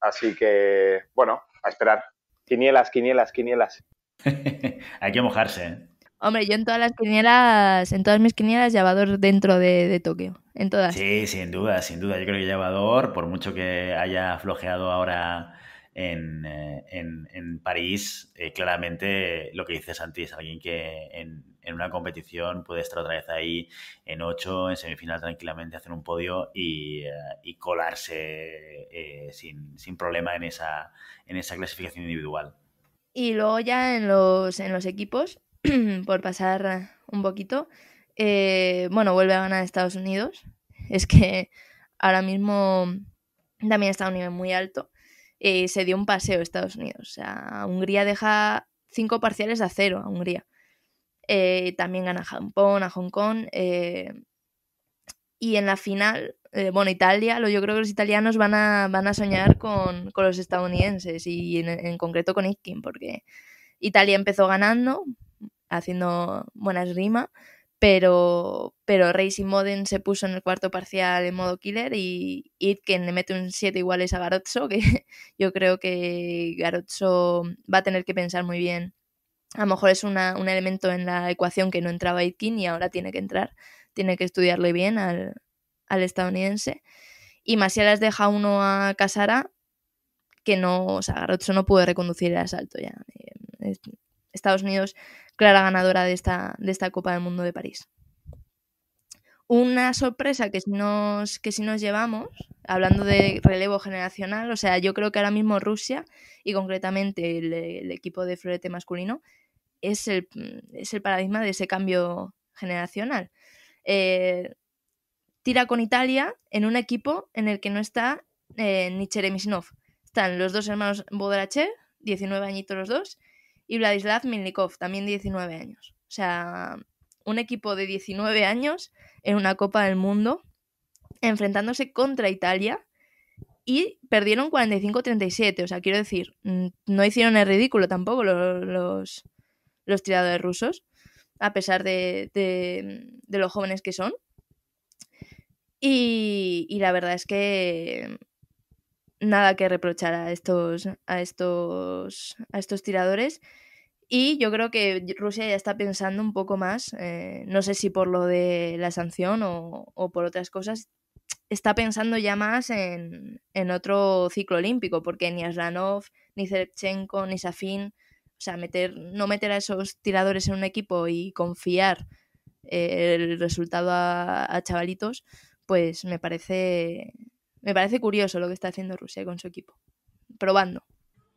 Así que, bueno, a esperar. Quinielas, quinielas, quinielas. Hay que mojarse. ¿eh? Hombre, yo en todas las quinielas, en todas mis quinielas, llevador dentro de, de, Tokio. En todas. Sí, sin duda, sin duda. Yo creo que llevador, por mucho que haya flojeado ahora eh, en, en, París, eh, claramente lo que dice Santi es alguien que en, en, una competición puede estar otra vez ahí en ocho, en semifinal tranquilamente, hacer un podio y, eh, colarse sin, sin, problema en esa, en esa clasificación individual. Y luego ya en los, en los equipos, por pasar un poquito, bueno, vuelve a ganar Estados Unidos. Es que ahora mismo también está a un nivel muy alto. Eh, se dio un paseo a Estados Unidos. O sea, Hungría deja cinco parciales a cero a Hungría. Eh, también gana Japón, a Hong Kong. Eh, y en la final, bueno, Italia, yo creo que los italianos van a, soñar con, los estadounidenses y en, concreto con Itkin, porque Italia empezó ganando, haciendo buenas rimas pero, pero y Moden se puso en el cuarto parcial en modo killer y itkin le mete un 7 iguales a Garozzo, que yo creo que Garozzo va a tener que pensar muy bien. A lo mejor es un elemento en la ecuación que no entraba Itkin y ahora tiene que entrar, tiene que estudiarlo bien al, estadounidense. Y Masialas deja uno a Casara, que no, o sea, Garozzo no puede reconducir el asalto ya. Eh, Estados Unidos clara ganadora de esta, de esta Copa del Mundo de París. Una sorpresa que si nos, que si nos llevamos, hablando de relevo generacional, o sea, yo creo que ahora mismo Rusia y concretamente el, equipo de florete masculino es el, paradigma de ese cambio generacional. Eh, tira con Italia en un equipo en el que no está eh, ni Cheremisinov. Están los dos hermanos Bodrachev, 19 añitos los dos, y Vladislav Milnikov, también 19 años. O sea, un equipo de 19 años en una Copa del Mundo, enfrentándose contra Italia y perdieron 45-37. O sea, quiero decir, no hicieron el ridículo tampoco los, los, tiradores rusos, a pesar de, de, los jóvenes que son. Y, y la verdad es que nada que reprochar a estos, a estos, a estos tiradores. Y yo creo que Rusia ya está pensando un poco más, eh, no sé si por lo de la sanción o, por otras cosas, está pensando ya más en, otro ciclo olímpico, porque ni Aslanov, ni Zerchenko, ni Safin, o sea, meter, no meter a esos tiradores en un equipo y confiar eh, el resultado a, a chavalitos, pues me parece me parece curioso lo que está haciendo Rusia con su equipo, probando.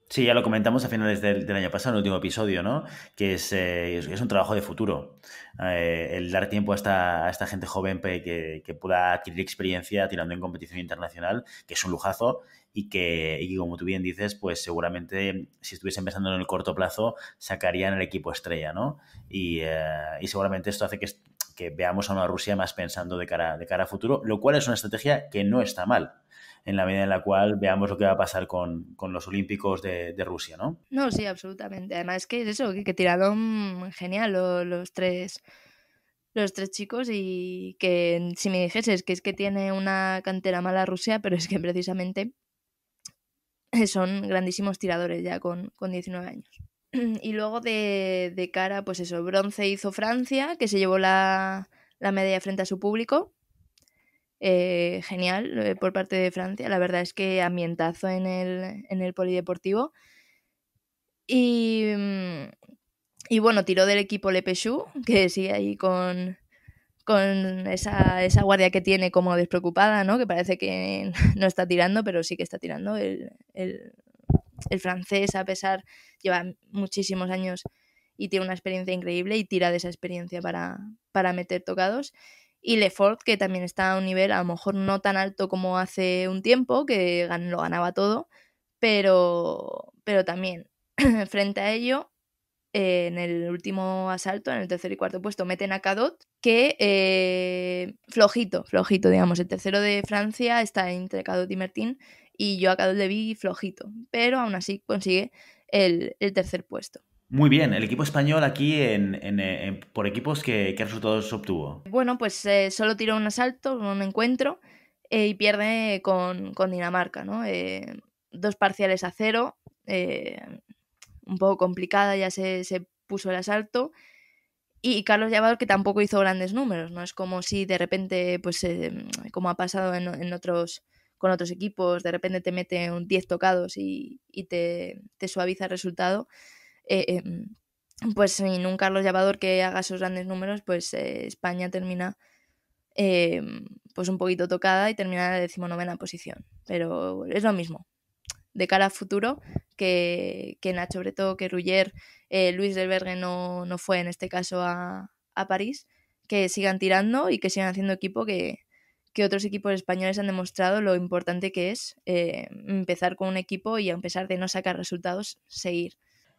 Sí, ya lo comentamos a finales del, año pasado, en el último episodio, ¿no? Que es, eh, un trabajo de futuro. Eh, el dar tiempo a esta, gente joven que, pueda adquirir experiencia tirando en competición internacional, que es un lujazo y que, como tú bien dices, pues seguramente si estuviesen pensando en el corto plazo, sacarían el equipo estrella, ¿no? Y, eh, y seguramente esto hace que veamos a una Rusia más pensando de cara, de cara a futuro, lo cual es una estrategia que no está mal, en la medida en la cual veamos lo que va a pasar con, los Olímpicos de, de, Rusia, ¿no? No, sí, absolutamente. Además es que es eso, que, que tiraron genial los, tres los tres chicos y que si me dijeses que es que tiene una cantera mala Rusia, pero es que precisamente son grandísimos tiradores ya con, con 19 años. y luego de, cara, pues eso, bronce hizo Francia, que se llevó la, la medalla frente a su público. Eh, genial eh, por parte de Francia, la verdad es que ambientazo en el, en el polideportivo. Y, mm, y bueno, tiró del equipo Lepechou, que sí, ahí con, con esa, esa, guardia que tiene como despreocupada, ¿no? Que parece que no está tirando, pero sí que está tirando. el el francés, a pesar, lleva muchísimos años y tiene una experiencia increíble y tira de esa experiencia para, para meter tocados. Y Lefort, que también está a un nivel a lo mejor no tan alto como hace un tiempo, que lo ganaba todo, pero, pero también frente a ello, eh, en el último asalto, en el tercer y cuarto puesto, meten a Cadot, que eh, flojito, flojito, digamos. El tercero de Francia está entre Cadot y Mertin y yo a Cadol vi flojito, pero aún así consigue el, tercer puesto. Muy bien, el equipo español aquí por equipos, ¿qué, resultados obtuvo? Bueno, pues eh, solo tiró un asalto, un encuentro eh, y pierde con, Dinamarca, ¿no? Eh, dos parciales a cero, un poco complicada, ya se, puso el asalto. Y Carlos Llevador, que tampoco hizo grandes números, ¿no? Es como si de repente, pues como ha pasado en otros con otros equipos, de repente te mete un 10 tocados y, te, suaviza el resultado. Eh, em, pues sin un Carlos Llevador que haga esos grandes números, pues eh, España termina em, pues un poquito tocada y termina en la decimonovena posición. Pero es lo mismo. De cara a futuro, que, que Nacho todo que Ruller, eh, Luis del Bergue no, no, fue en este caso a, a París, que sigan tirando y que sigan haciendo equipo que, que otros equipos españoles han demostrado lo importante que es eh, empezar con un equipo y a pesar de no sacar resultados, seguir.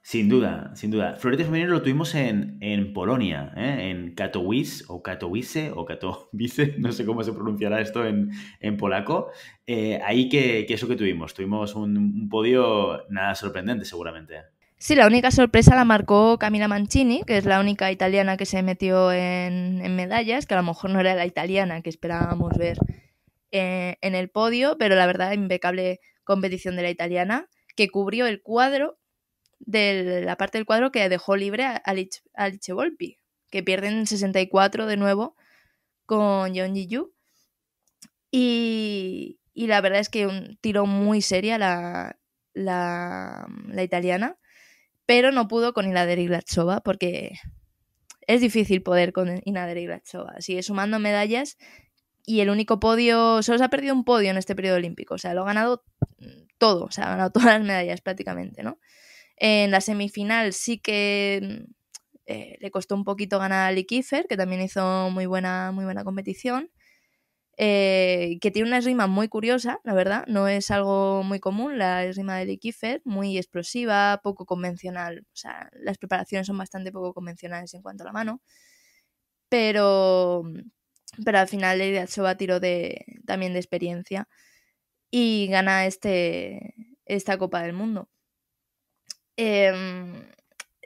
Sin duda, sin duda. Florete Femenino lo tuvimos en, en Polonia, ¿eh? en Katowice o Katowice o Katowice, no sé cómo se pronunciará esto en, polaco. Eh, ahí que, eso que tuvimos, tuvimos un podio nada sorprendente seguramente. Sí, la única sorpresa la marcó Camila Mancini, que es la única italiana que se metió en, medallas, que a lo mejor no era la italiana que esperábamos ver eh, en el podio, pero la verdad, impecable competición de la italiana, que cubrió el cuadro, de la parte del cuadro que dejó libre a Chevolpi que pierde en que pierden 64 de nuevo con John Jiu. Y, la verdad es que un tiro muy seria la italiana pero no pudo con Inader y Glachova porque es difícil poder con Inader y Glachova. Sigue sumando medallas y el único podio, solo se ha perdido un podio en este periodo olímpico, o sea, lo ha ganado todo, o sea, ha ganado todas las medallas prácticamente, ¿no? En la semifinal sí que eh, le costó un poquito ganar a Lee que también hizo muy buena, muy buena competición. Eh, que tiene una esrima muy curiosa, la verdad, no es algo muy común, la rima de Liquifer, muy explosiva, poco convencional, o sea, las preparaciones son bastante poco convencionales en cuanto a la mano, pero, pero al final Lady Soba tiro de, también de experiencia y gana este, esta Copa del Mundo. Em,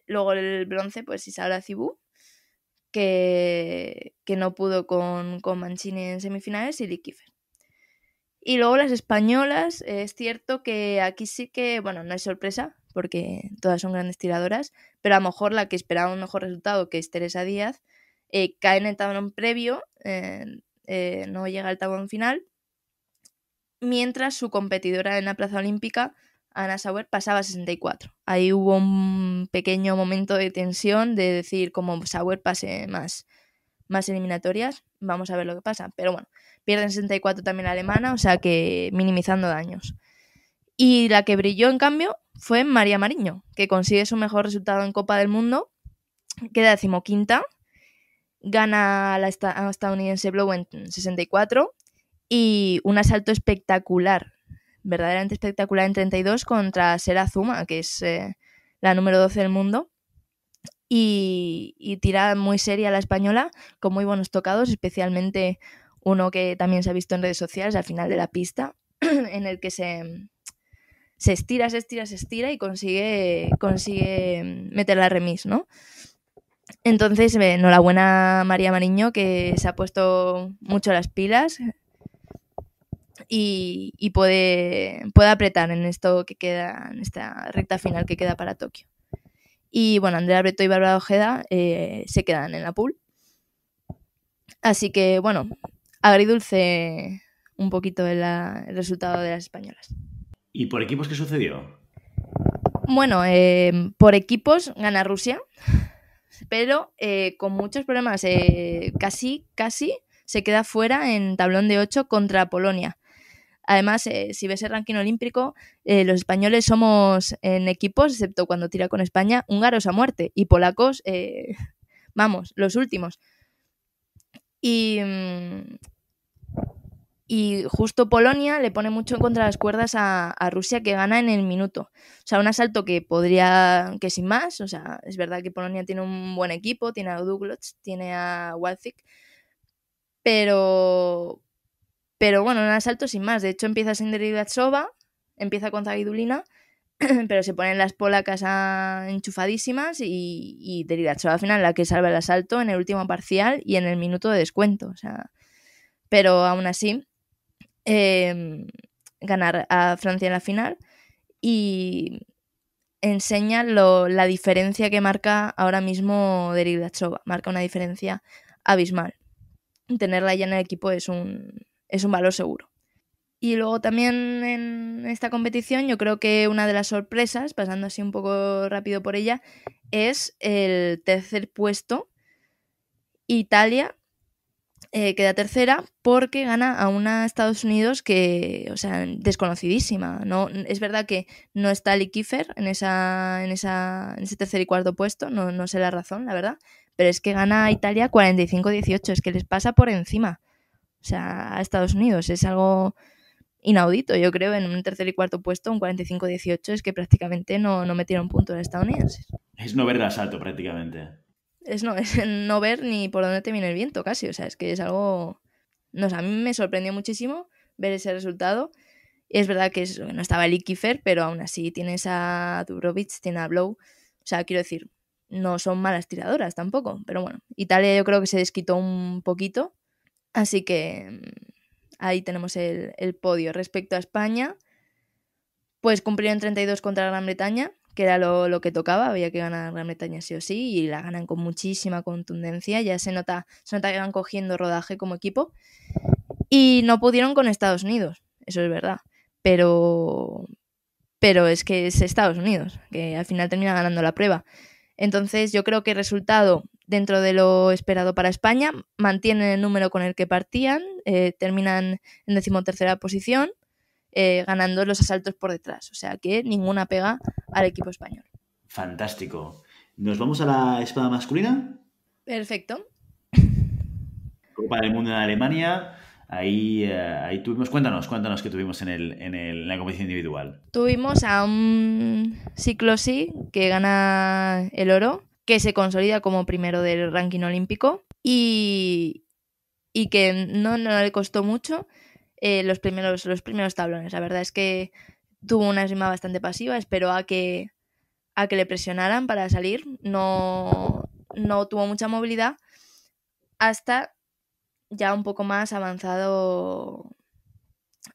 luego el bronce, pues Isabela Cibú, que, no pudo con, con, Mancini en semifinales y Lee Y luego las españolas, es cierto que aquí sí que, bueno, no es sorpresa, porque todas son grandes tiradoras, pero a lo mejor la que esperaba un mejor resultado, que es Teresa Díaz, eh, cae en el tablón previo, eh, no llega al tablón final, mientras su competidora en la plaza olímpica Ana Sauer pasaba 64. Ahí hubo un pequeño momento de tensión de decir, como Sauer pase más, más eliminatorias, vamos a ver lo que pasa. Pero bueno, pierden 64 también la alemana, o sea que minimizando daños. Y la que brilló, en cambio, fue María Mariño, que consigue su mejor resultado en Copa del Mundo, queda decimoquinta, gana a la estadounidense en 64 y un asalto espectacular verdaderamente espectacular en 32 contra Sera Zuma, que es eh, la número 12 del mundo. Y, tira muy seria la española, con muy buenos tocados, especialmente uno que también se ha visto en redes sociales al final de la pista, en el que se, se estira, se estira, se estira y consigue, consigue meter la remis, ¿no? Entonces, la eh, buena María Mariño, que se ha puesto mucho las pilas, y, puede, apretar en esto que queda, en esta recta final que queda para Tokio. Y bueno, Andrea Breto y Bárbara Ojeda eh, se quedan en la pool. Así que bueno, agridulce un poquito el, ah, resultado de las españolas. ¿Y por equipos qué sucedió? Bueno, eh, por equipos gana Rusia, pero eh, con muchos problemas. casi, casi se queda fuera en tablón de 8 contra Polonia. Además, eh, si ves el ranking olímpico, eh, los españoles somos en equipos, excepto cuando tira con España, húngaros a muerte y polacos, eh, vamos, los últimos. Mm, y, justo Polonia le pone mucho en contra de las cuerdas a, Rusia que gana en el minuto. O sea, un asalto que podría, que sin más, o sea, es verdad que Polonia tiene un buen equipo, tiene a Duglots, tiene a Walczyk, pero pero bueno, en asalto sin más. De hecho, empieza sin Chova empieza con Zagidulina, pero se ponen las polacas ah, enchufadísimas y, y Chova al final la que salva el asalto en el último parcial y en el minuto de descuento. O sea, pero aún así, em, ganar a Francia en la final y enseña la diferencia que marca ahora mismo Chova Marca una diferencia abismal. Tenerla ya en el equipo es un, es un valor seguro. Y luego también en esta competición yo creo que una de las sorpresas, pasando así un poco rápido por ella, es el tercer puesto. Italia eh, queda tercera porque gana a una Estados Unidos que, o sea, desconocidísima. No, es verdad que no está Lee en, esa, en, esa, en ese tercer y cuarto puesto, no, no sé la razón, la verdad, pero es que gana a Italia 45-18, es que les pasa por encima sea, a Estados Unidos. Es algo inaudito, yo creo, en un tercer y cuarto puesto, un 45-18, es que prácticamente no, no metieron punto en Unidos. Es no ver el asalto prácticamente. Es no, es no ver ni por dónde te viene el viento casi, o sea, es que es algo... No a mí me sorprendió muchísimo ver ese resultado. y Es verdad que no estaba el pero aún así tienes a Dubrovic, tiene a Blow. O sea, quiero decir, no son malas tiradoras tampoco, pero bueno. Italia yo creo que se desquitó un poquito Así que mm, ahí tenemos el, podio. Respecto a España, pues cumplieron 32 contra Gran Bretaña, que era lo, lo, que tocaba, había que ganar Gran Bretaña sí o sí, y la ganan con muchísima contundencia, ya se nota, se nota que van cogiendo rodaje como equipo, y no pudieron con Estados Unidos, eso es verdad, pero, pero es que es Estados Unidos, que al final termina ganando la prueba. Entonces yo creo que el resultado dentro de lo esperado para España, mantienen el número con el que partían, eh, terminan en decimotercera posición, eh, ganando los asaltos por detrás. O sea que ninguna pega al equipo español. Fantástico. ¿Nos vamos a la espada masculina? Perfecto. Copa del Mundo de Alemania. Eh, ahí, tuvimos, cuéntanos, cuéntanos qué tuvimos en, la competición individual. Tuvimos a un Ciclo sí que gana el oro, que se consolida como primero del ranking olímpico y, que no, no, le costó mucho eh, los, primeros, los primeros tablones. La verdad es que tuvo una estima bastante pasiva, esperó a que, a que le presionaran para salir, no, no tuvo mucha movilidad hasta ya un poco más avanzado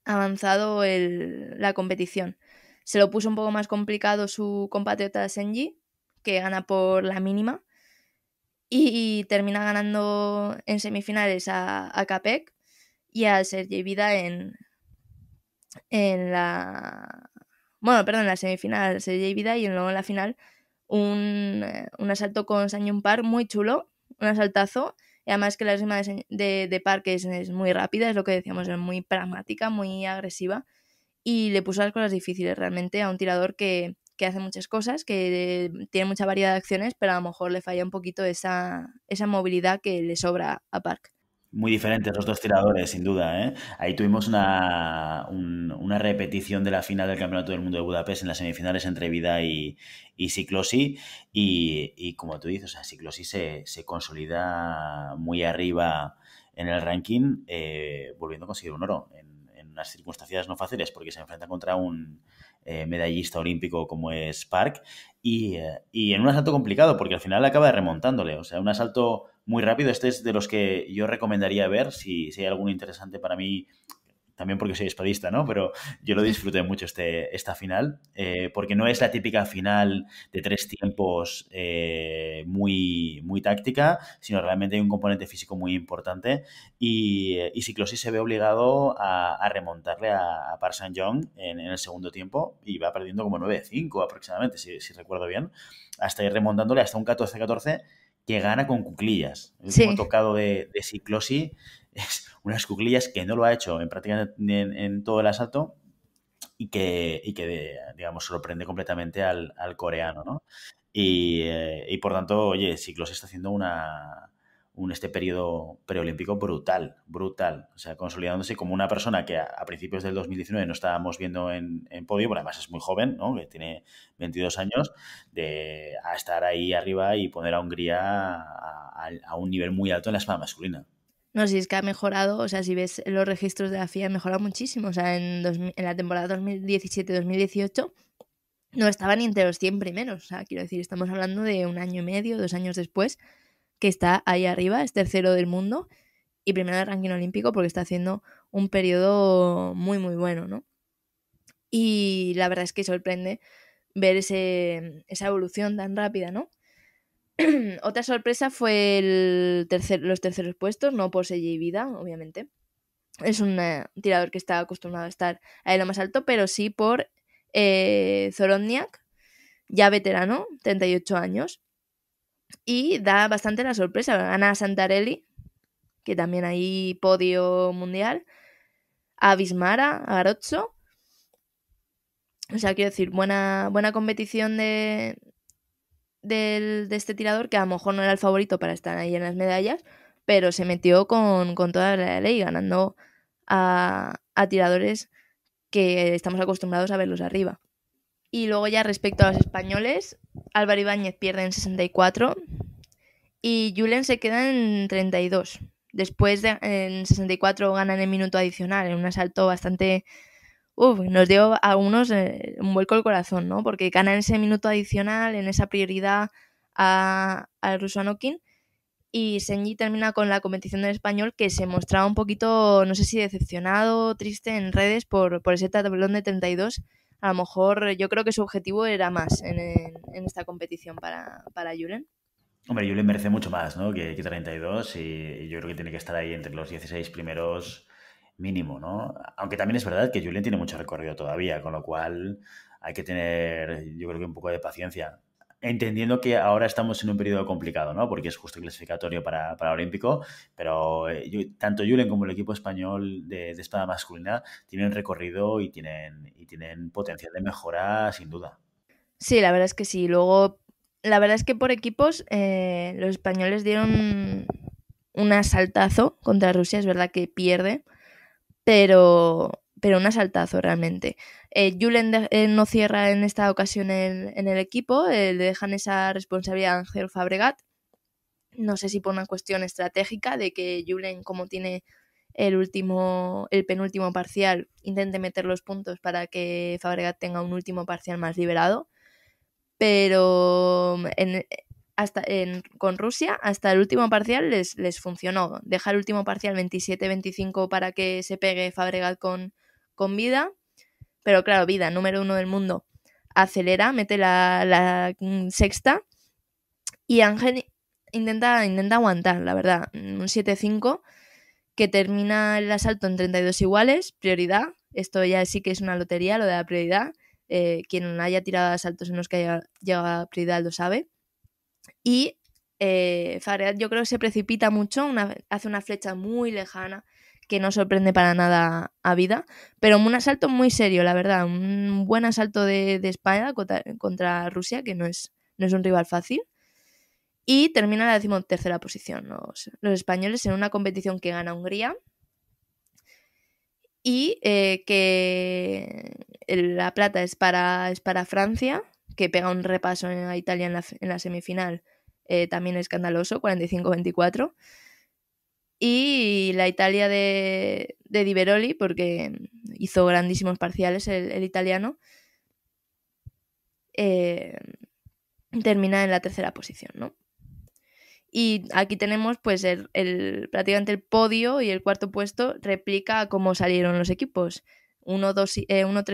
avanzado el, la competición. Se lo puso un poco más complicado su compatriota Senji, que gana por la mínima, y, termina ganando en semifinales a, a Capek y a Sergei Vida en, en la... Bueno, perdón, en la semifinal Sergei Vida y luego en la final un, eh, asalto con Sanyun par muy chulo, un asaltazo y además que la esgrima de, de, es, muy rápida, es lo que decíamos, es muy pragmática, muy agresiva. Y le puso las cosas difíciles realmente a un tirador que, hace muchas cosas, que eh, tiene mucha variedad de acciones, pero a lo mejor le falla un poquito esa, esa movilidad que le sobra a Park. Muy diferentes los dos tiradores, sin duda. ¿eh? Ahí tuvimos una, una, repetición de la final del Campeonato del Mundo de Budapest en las semifinales entre Vida y, y Ciclosi. Y, y, como tú dices, o sea, Ciclosi se, se, consolida muy arriba en el ranking, eh, volviendo a conseguir un oro en, en unas circunstancias no fáciles, porque se enfrenta contra un, eh, medallista olímpico como es Park. Eh, y, en un asalto complicado, porque al final acaba remontándole. O sea, un asalto muy rápido. Este es de los que yo recomendaría ver si, si hay alguno interesante para mí también porque soy espadista, ¿no? Pero yo lo disfruté mucho este, esta final, eh, porque no es la típica final de tres tiempos eh, muy, muy táctica, sino realmente hay un componente físico muy importante y, eh, y Ciclosi se ve obligado a, remontarle a, a Par Saint John en, el segundo tiempo y va perdiendo como 9-5 aproximadamente, si, recuerdo bien, hasta ir remontándole hasta un 14-14 que gana con cuclillas. El un tocado de, de Ciclosi es unas cuclillas que no lo ha hecho en práctica en, todo el asalto y que, que digamos, sorprende completamente al, coreano, ¿no? Y, eh, por tanto, oye, Ciclos está haciendo una, un, este periodo preolímpico brutal, brutal. O sea, consolidándose como una persona que a, principios del 2019 no estábamos viendo en, podio, por además es muy joven, ¿no? que tiene 22 años, de, a estar ahí arriba y poner a Hungría a un nivel muy alto en la espada masculina. No, si es que ha mejorado, o sea, si ves los registros de la FIA, ha mejorado muchísimo. O sea, en, la temporada 2017-2018 no estaba ni entre los 100 primeros. O sea, quiero decir, estamos hablando de un año y medio, dos años después, que está ahí arriba, es tercero del mundo y primero del ranking olímpico porque está haciendo un periodo muy, muy bueno, ¿no? Y la verdad es que sorprende ver ese, esa evolución tan rápida, ¿no? Otra sorpresa fue el tercer, los terceros puestos, no por y vida, obviamente. Es un eh, tirador que está acostumbrado a estar ahí lo más alto, pero sí por eh, Zorodniak, ya veterano, 38 años. Y da bastante la sorpresa. Gana a Santarelli, que también hay podio mundial. A Bismara, a Garozzo. O sea, quiero decir, buena, buena competición de, del, de este tirador, que a lo mejor no era el favorito para estar ahí en las medallas, pero se metió con, toda la ley, ganando a, a tiradores que estamos acostumbrados a verlos arriba. Y luego ya respecto a los españoles, Álvaro Ibáñez pierde en 64 y Julen se queda en 32. Después de, en 64 ganan el minuto adicional, en un asalto bastante nos dio a unos eh, un vuelco al corazón, ¿no? Porque en ese minuto adicional, en esa prioridad al a Anokin y Senji termina con la competición del español que se mostraba un poquito, no sé si decepcionado, triste en redes por, por ese tablón de 32. A lo mejor yo creo que su objetivo era más en, esta competición para, para Julen. Hombre, Julen merece mucho más ¿no? que, que 32 y yo creo que tiene que estar ahí entre los 16 primeros mínimo, ¿no? Aunque también es verdad que Julien tiene mucho recorrido todavía, con lo cual hay que tener, yo creo que un poco de paciencia. Entendiendo que ahora estamos en un periodo complicado, ¿no? Porque es justo clasificatorio para, para Olímpico, pero eh, tanto Julien como el equipo español de, espada masculina tienen recorrido y tienen, y tienen potencial de mejora, sin duda. Sí, la verdad es que sí. Luego, la verdad es que por equipos, eh, los españoles dieron un asaltazo contra Rusia, es verdad que pierde, pero, pero un asaltazo realmente. Eh, Julen eh, no cierra en esta ocasión en, el equipo, eh, le dejan esa responsabilidad a Ángel Fabregat. No sé si por una cuestión estratégica de que Julen, como tiene el último, el penúltimo parcial, intente meter los puntos para que Fabregat tenga un último parcial más liberado. Pero en, hasta con Rusia hasta el último parcial les, les funcionó. Deja el último parcial 27-25 para que se pegue Fabregat con, con vida. Pero claro, vida, número uno del mundo, acelera, mete la, mm, sexta. Y Ángel intenta, intenta aguantar, la verdad. Un 7-5 que termina el asalto en 32 iguales, prioridad. Esto ya sí que es una lotería, lo de la prioridad. Eh, quien haya tirado asaltos en los que haya llegado a prioridad lo sabe. Y eh, yo creo que se precipita mucho, hace una flecha muy lejana que no sorprende para nada a vida, pero un asalto muy serio, la verdad, un buen asalto de, España contra, Rusia, que no es, no es un rival fácil. Y termina la decimotercera posición los, españoles en una competición que gana Hungría y eh, que la plata es para, es para Francia que pega un repaso a Italia en la, en la semifinal, eh, también escandaloso, 45-24. Y la Italia de, de porque hizo grandísimos parciales el, italiano, eh, termina en la tercera posición, ¿no? Y aquí tenemos pues el, prácticamente el podio y el cuarto puesto replica cómo salieron los equipos. 1, 3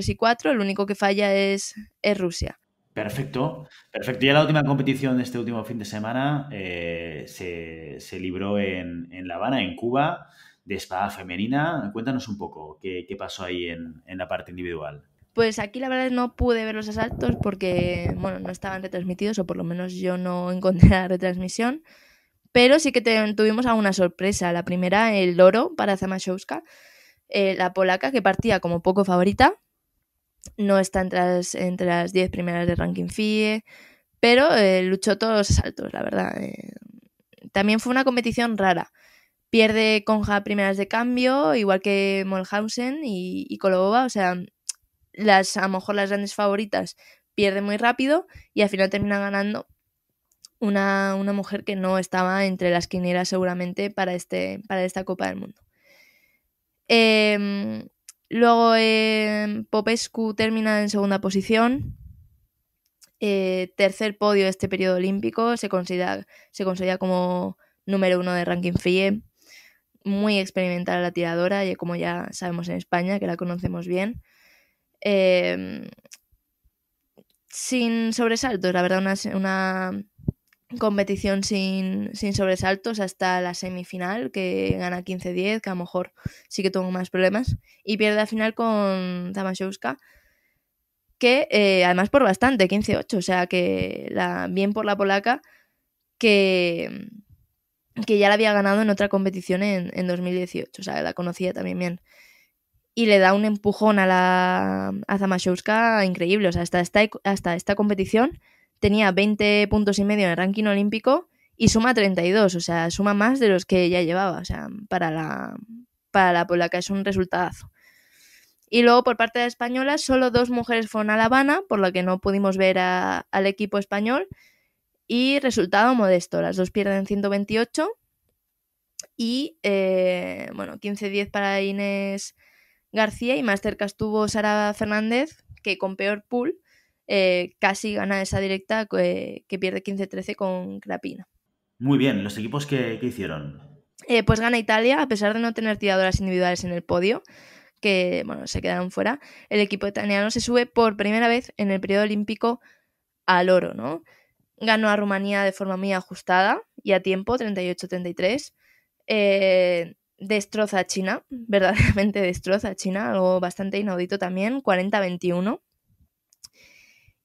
y 4, eh, el único que falla es, es Rusia. Perfecto, perfecto. Ya la última competición de este último fin de semana eh, se, libró en, La Habana, en Cuba, de espada femenina. Cuéntanos un poco qué, pasó ahí en, la parte individual. Pues aquí la verdad no pude ver los asaltos porque, bueno, no estaban retransmitidos o por lo menos yo no encontré la retransmisión. Pero sí que tuvimos alguna sorpresa. La primera, el oro para Zamashowska, eh, la polaca que partía como poco favorita no está entre las, entre 10 primeras de ranking FIE, pero eh, luchó todos los saltos, la verdad. Eh. también fue una competición rara. Pierde Conja primeras de cambio, igual que Molhausen y, y o sea, las, a lo mejor las grandes favoritas pierden muy rápido y al final termina ganando una, mujer que no estaba entre las quinieras seguramente para, este, para esta Copa del Mundo. Eh, Luego em, Popescu termina en segunda posición. Eh, tercer podio de este periodo olímpico. Se considera, se considera como número uno de ranking FIE. Muy experimentada la tiradora, y como ya sabemos en España, que la conocemos bien. Em, sin sobresaltos, la verdad, una competición sin, sobresaltos hasta la semifinal, que gana 15-10, que a lo mejor sí que tengo más problemas, y pierde la final con Zamashowska, que eh, además por bastante, 15-8, o sea que la, bien por la polaca, que, que ya la había ganado en otra competición en, 2018, o sea, la conocía también bien y le da un empujón a la a increíble. O sea, hasta esta, hasta esta competición tenía 20 puntos y medio en el ranking olímpico y suma 32, o sea, suma más de los que ya llevaba, o sea, para la, para la polaca es un resultado. Y luego por parte de la española, solo dos mujeres fueron a La Habana, por lo que no pudimos ver a, al equipo español. Y resultado modesto, las dos pierden 128 y eh, bueno, 15-10 para Inés García y más cerca estuvo Sara Fernández, que con peor pool eh, casi gana esa directa que, pierde 15-13 con Crapina. Muy bien, ¿los equipos qué, hicieron? Eh, pues gana Italia, a pesar de no tener tiradoras individuales en el podio, que bueno, se quedaron fuera. El equipo italiano se sube por primera vez en el periodo olímpico al oro, ¿no? Ganó a Rumanía de forma muy ajustada y a tiempo, 38-33. Eh, destroza a China, verdaderamente destroza a China, algo bastante inaudito también, 40-21.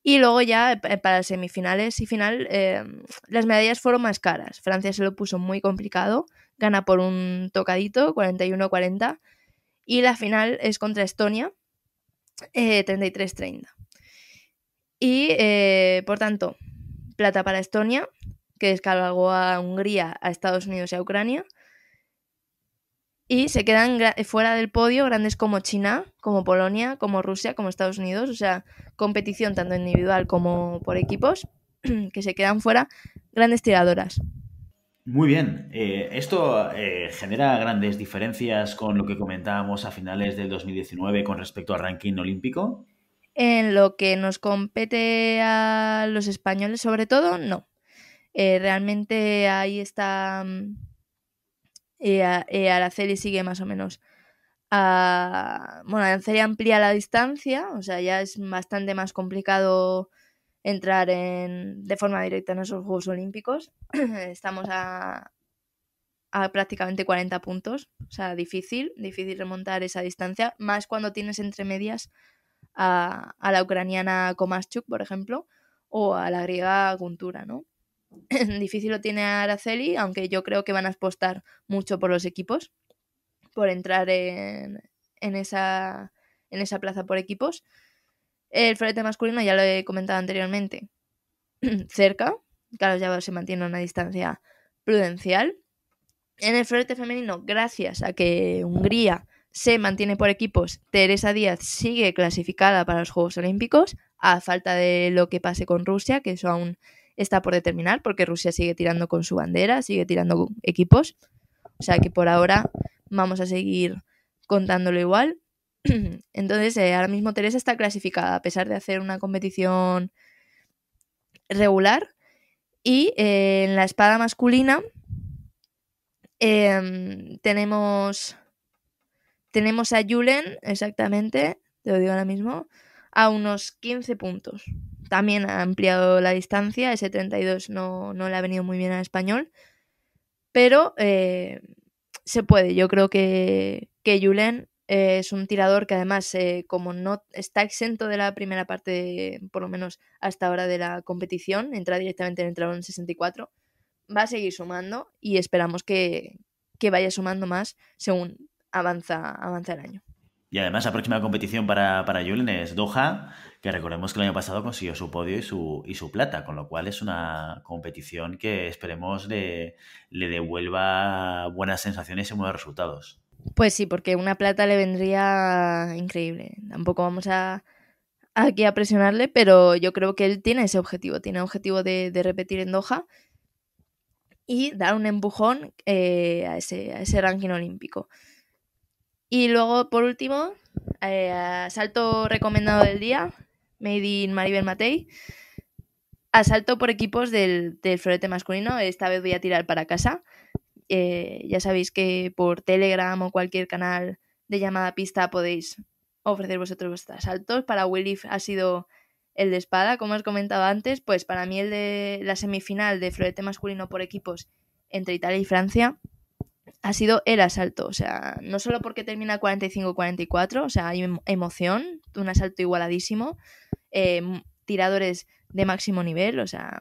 Y luego ya eh, para semifinales y final em, las medallas fueron más caras. Francia se lo puso muy complicado, gana por un tocadito, 41-40, y la final es contra Estonia, 33-30. Eh, y eh, por tanto, plata para Estonia, que descargó a Hungría, a Estados Unidos y a Ucrania, y se quedan fuera del podio grandes como China, como Polonia, como Rusia, como Estados Unidos. O sea, competición tanto individual como por equipos, que se quedan fuera grandes tiradoras. Muy bien, eh, esto eh, genera grandes diferencias con lo que comentábamos a finales del 2019 con respecto al ranking olímpico. En lo que nos compete a los españoles sobre todo, no. Eh, realmente ahí está mm, y a, la Araceli sigue más o menos. A, bueno, Araceli amplía la distancia, o sea, ya es bastante más complicado entrar en, de forma directa en esos Juegos Olímpicos. Estamos a, prácticamente 40 puntos. O sea, difícil, difícil remontar esa distancia, más cuando tienes entre medias a, a la ucraniana Komaschuk, por ejemplo, o a la griega Guntura, ¿no? difícil lo tiene Araceli, aunque yo creo que van a apostar mucho por los equipos, por entrar en, en, esa, en esa plaza por equipos. El florete masculino ya lo he comentado anteriormente, cerca, claro, ya se mantiene a una distancia prudencial. En el florete femenino, gracias a que Hungría se mantiene por equipos, Teresa Díaz sigue clasificada para los Juegos Olímpicos, a falta de lo que pase con Rusia, que eso aún está por determinar porque Rusia sigue tirando con su bandera, sigue tirando equipos. O sea que por ahora vamos a seguir contándolo igual. Entonces, eh, ahora mismo Teresa está clasificada, a pesar de hacer una competición regular. Y eh, en la espada masculina em, tenemos, tenemos a Julen, exactamente, te lo digo ahora mismo, a unos 15 puntos también ha ampliado la distancia, ese 32 no, le ha venido muy bien al español, pero eh, se puede, yo creo que, que Julen eh, es un tirador que además, eh, como no está exento de la primera parte, por lo menos hasta ahora de la competición, entra directamente en el en 64, va a seguir sumando y esperamos que, que vaya sumando más según avanza, avanza el año. Y además la próxima competición para, para Julen es Doha, que recordemos que el año pasado consiguió su podio y su, plata, con lo cual es una competición que esperemos le, devuelva buenas sensaciones y buenos resultados. Pues sí, porque una plata le vendría increíble. Tampoco vamos a aquí a presionarle, pero yo creo que él tiene ese objetivo, tiene el objetivo de, repetir en Doha y dar un empujón eh, a, ese, a ese ranking olímpico. Y luego, por último, eh, asalto recomendado del día, Made in Maribel Matei. Asalto por equipos del, florete masculino. Esta vez voy a tirar para casa. Eh, ya sabéis que por Telegram o cualquier canal de llamada pista podéis ofrecer vosotros vuestros asaltos. Para Willif ha sido el de espada, como os comentado antes. Pues para mí el de la semifinal de florete masculino por equipos entre Italia y Francia ha sido el asalto. O sea, no solo porque termina 45-44, o sea, hay em, emoción, un asalto igualadísimo, em, tiradores de máximo nivel, o sea,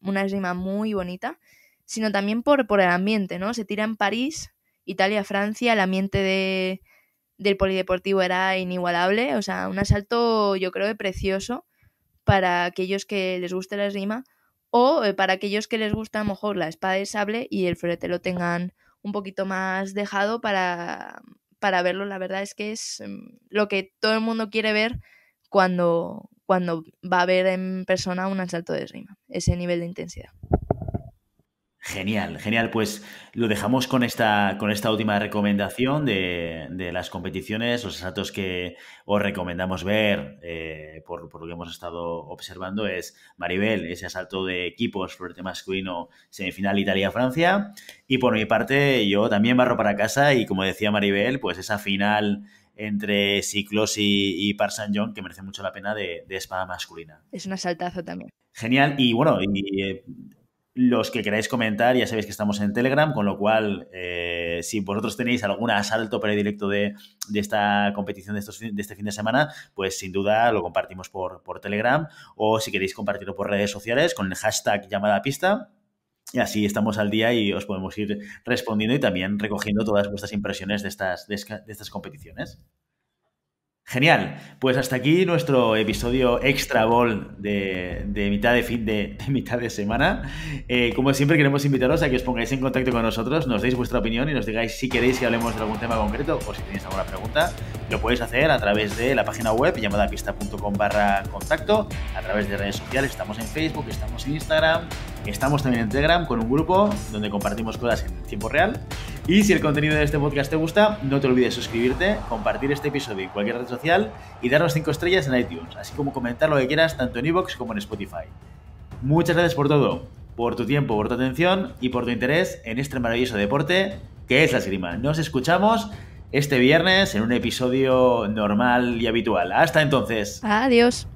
una rima muy bonita, sino también por, el ambiente, ¿no? Se tira en París, Italia, Francia, el ambiente de, del polideportivo era inigualable, o sea, un asalto yo creo precioso para aquellos que les guste la rima o eh, para aquellos que les gusta a lo mejor la espada de sable y el florete lo tengan un poquito más dejado para, verlo. La verdad es que es em, lo que todo el mundo quiere ver cuando, cuando va a ver en persona un asalto de rima, ese nivel de intensidad. Genial, genial. Pues lo dejamos con esta, con esta última recomendación de, las competiciones, los asaltos que os recomendamos ver eh, por, lo que hemos estado observando es Maribel, ese asalto de equipos fuerte masculino, semifinal Italia-Francia. Y por mi parte, yo también barro para casa y como decía Maribel, pues esa final entre Ciclos y, Par Saint John, que merece mucho la pena de, espada masculina. Es un asaltazo también. Genial, y bueno, y eh, los que queráis comentar, ya sabéis que estamos en Telegram, con lo cual, eh, si vosotros tenéis algún asalto predilecto de, de esta competición de, este fin de semana, pues sin duda lo compartimos por, Telegram o si queréis compartirlo por redes sociales con el hashtag llamada pista. Y así estamos al día y os podemos ir respondiendo y también recogiendo todas vuestras impresiones de estas, de estas competiciones. Genial. Pues hasta aquí nuestro episodio extra ball de, mitad de fin de, mitad de semana. Eh, como siempre, queremos invitaros a que os pongáis en contacto con nosotros, nos deis vuestra opinión y nos digáis si queréis que hablemos de algún tema concreto o si tenéis alguna pregunta. Lo podéis hacer a través de la página web llamada pista.com barra contacto, a través de redes sociales, estamos en Facebook, estamos en Instagram, Estamos también en Telegram con un grupo donde compartimos cosas en tiempo real. Y si el contenido de este podcast te gusta, no te olvides suscribirte, compartir este episodio en cualquier red social y darnos 5 estrellas en iTunes, así como comentar lo que quieras tanto en iVoox como en Spotify. Muchas gracias por todo, por tu tiempo, por tu atención y por tu interés en este maravilloso deporte que es la esgrima. Nos escuchamos este viernes en un episodio normal y habitual. Hasta entonces. Adiós.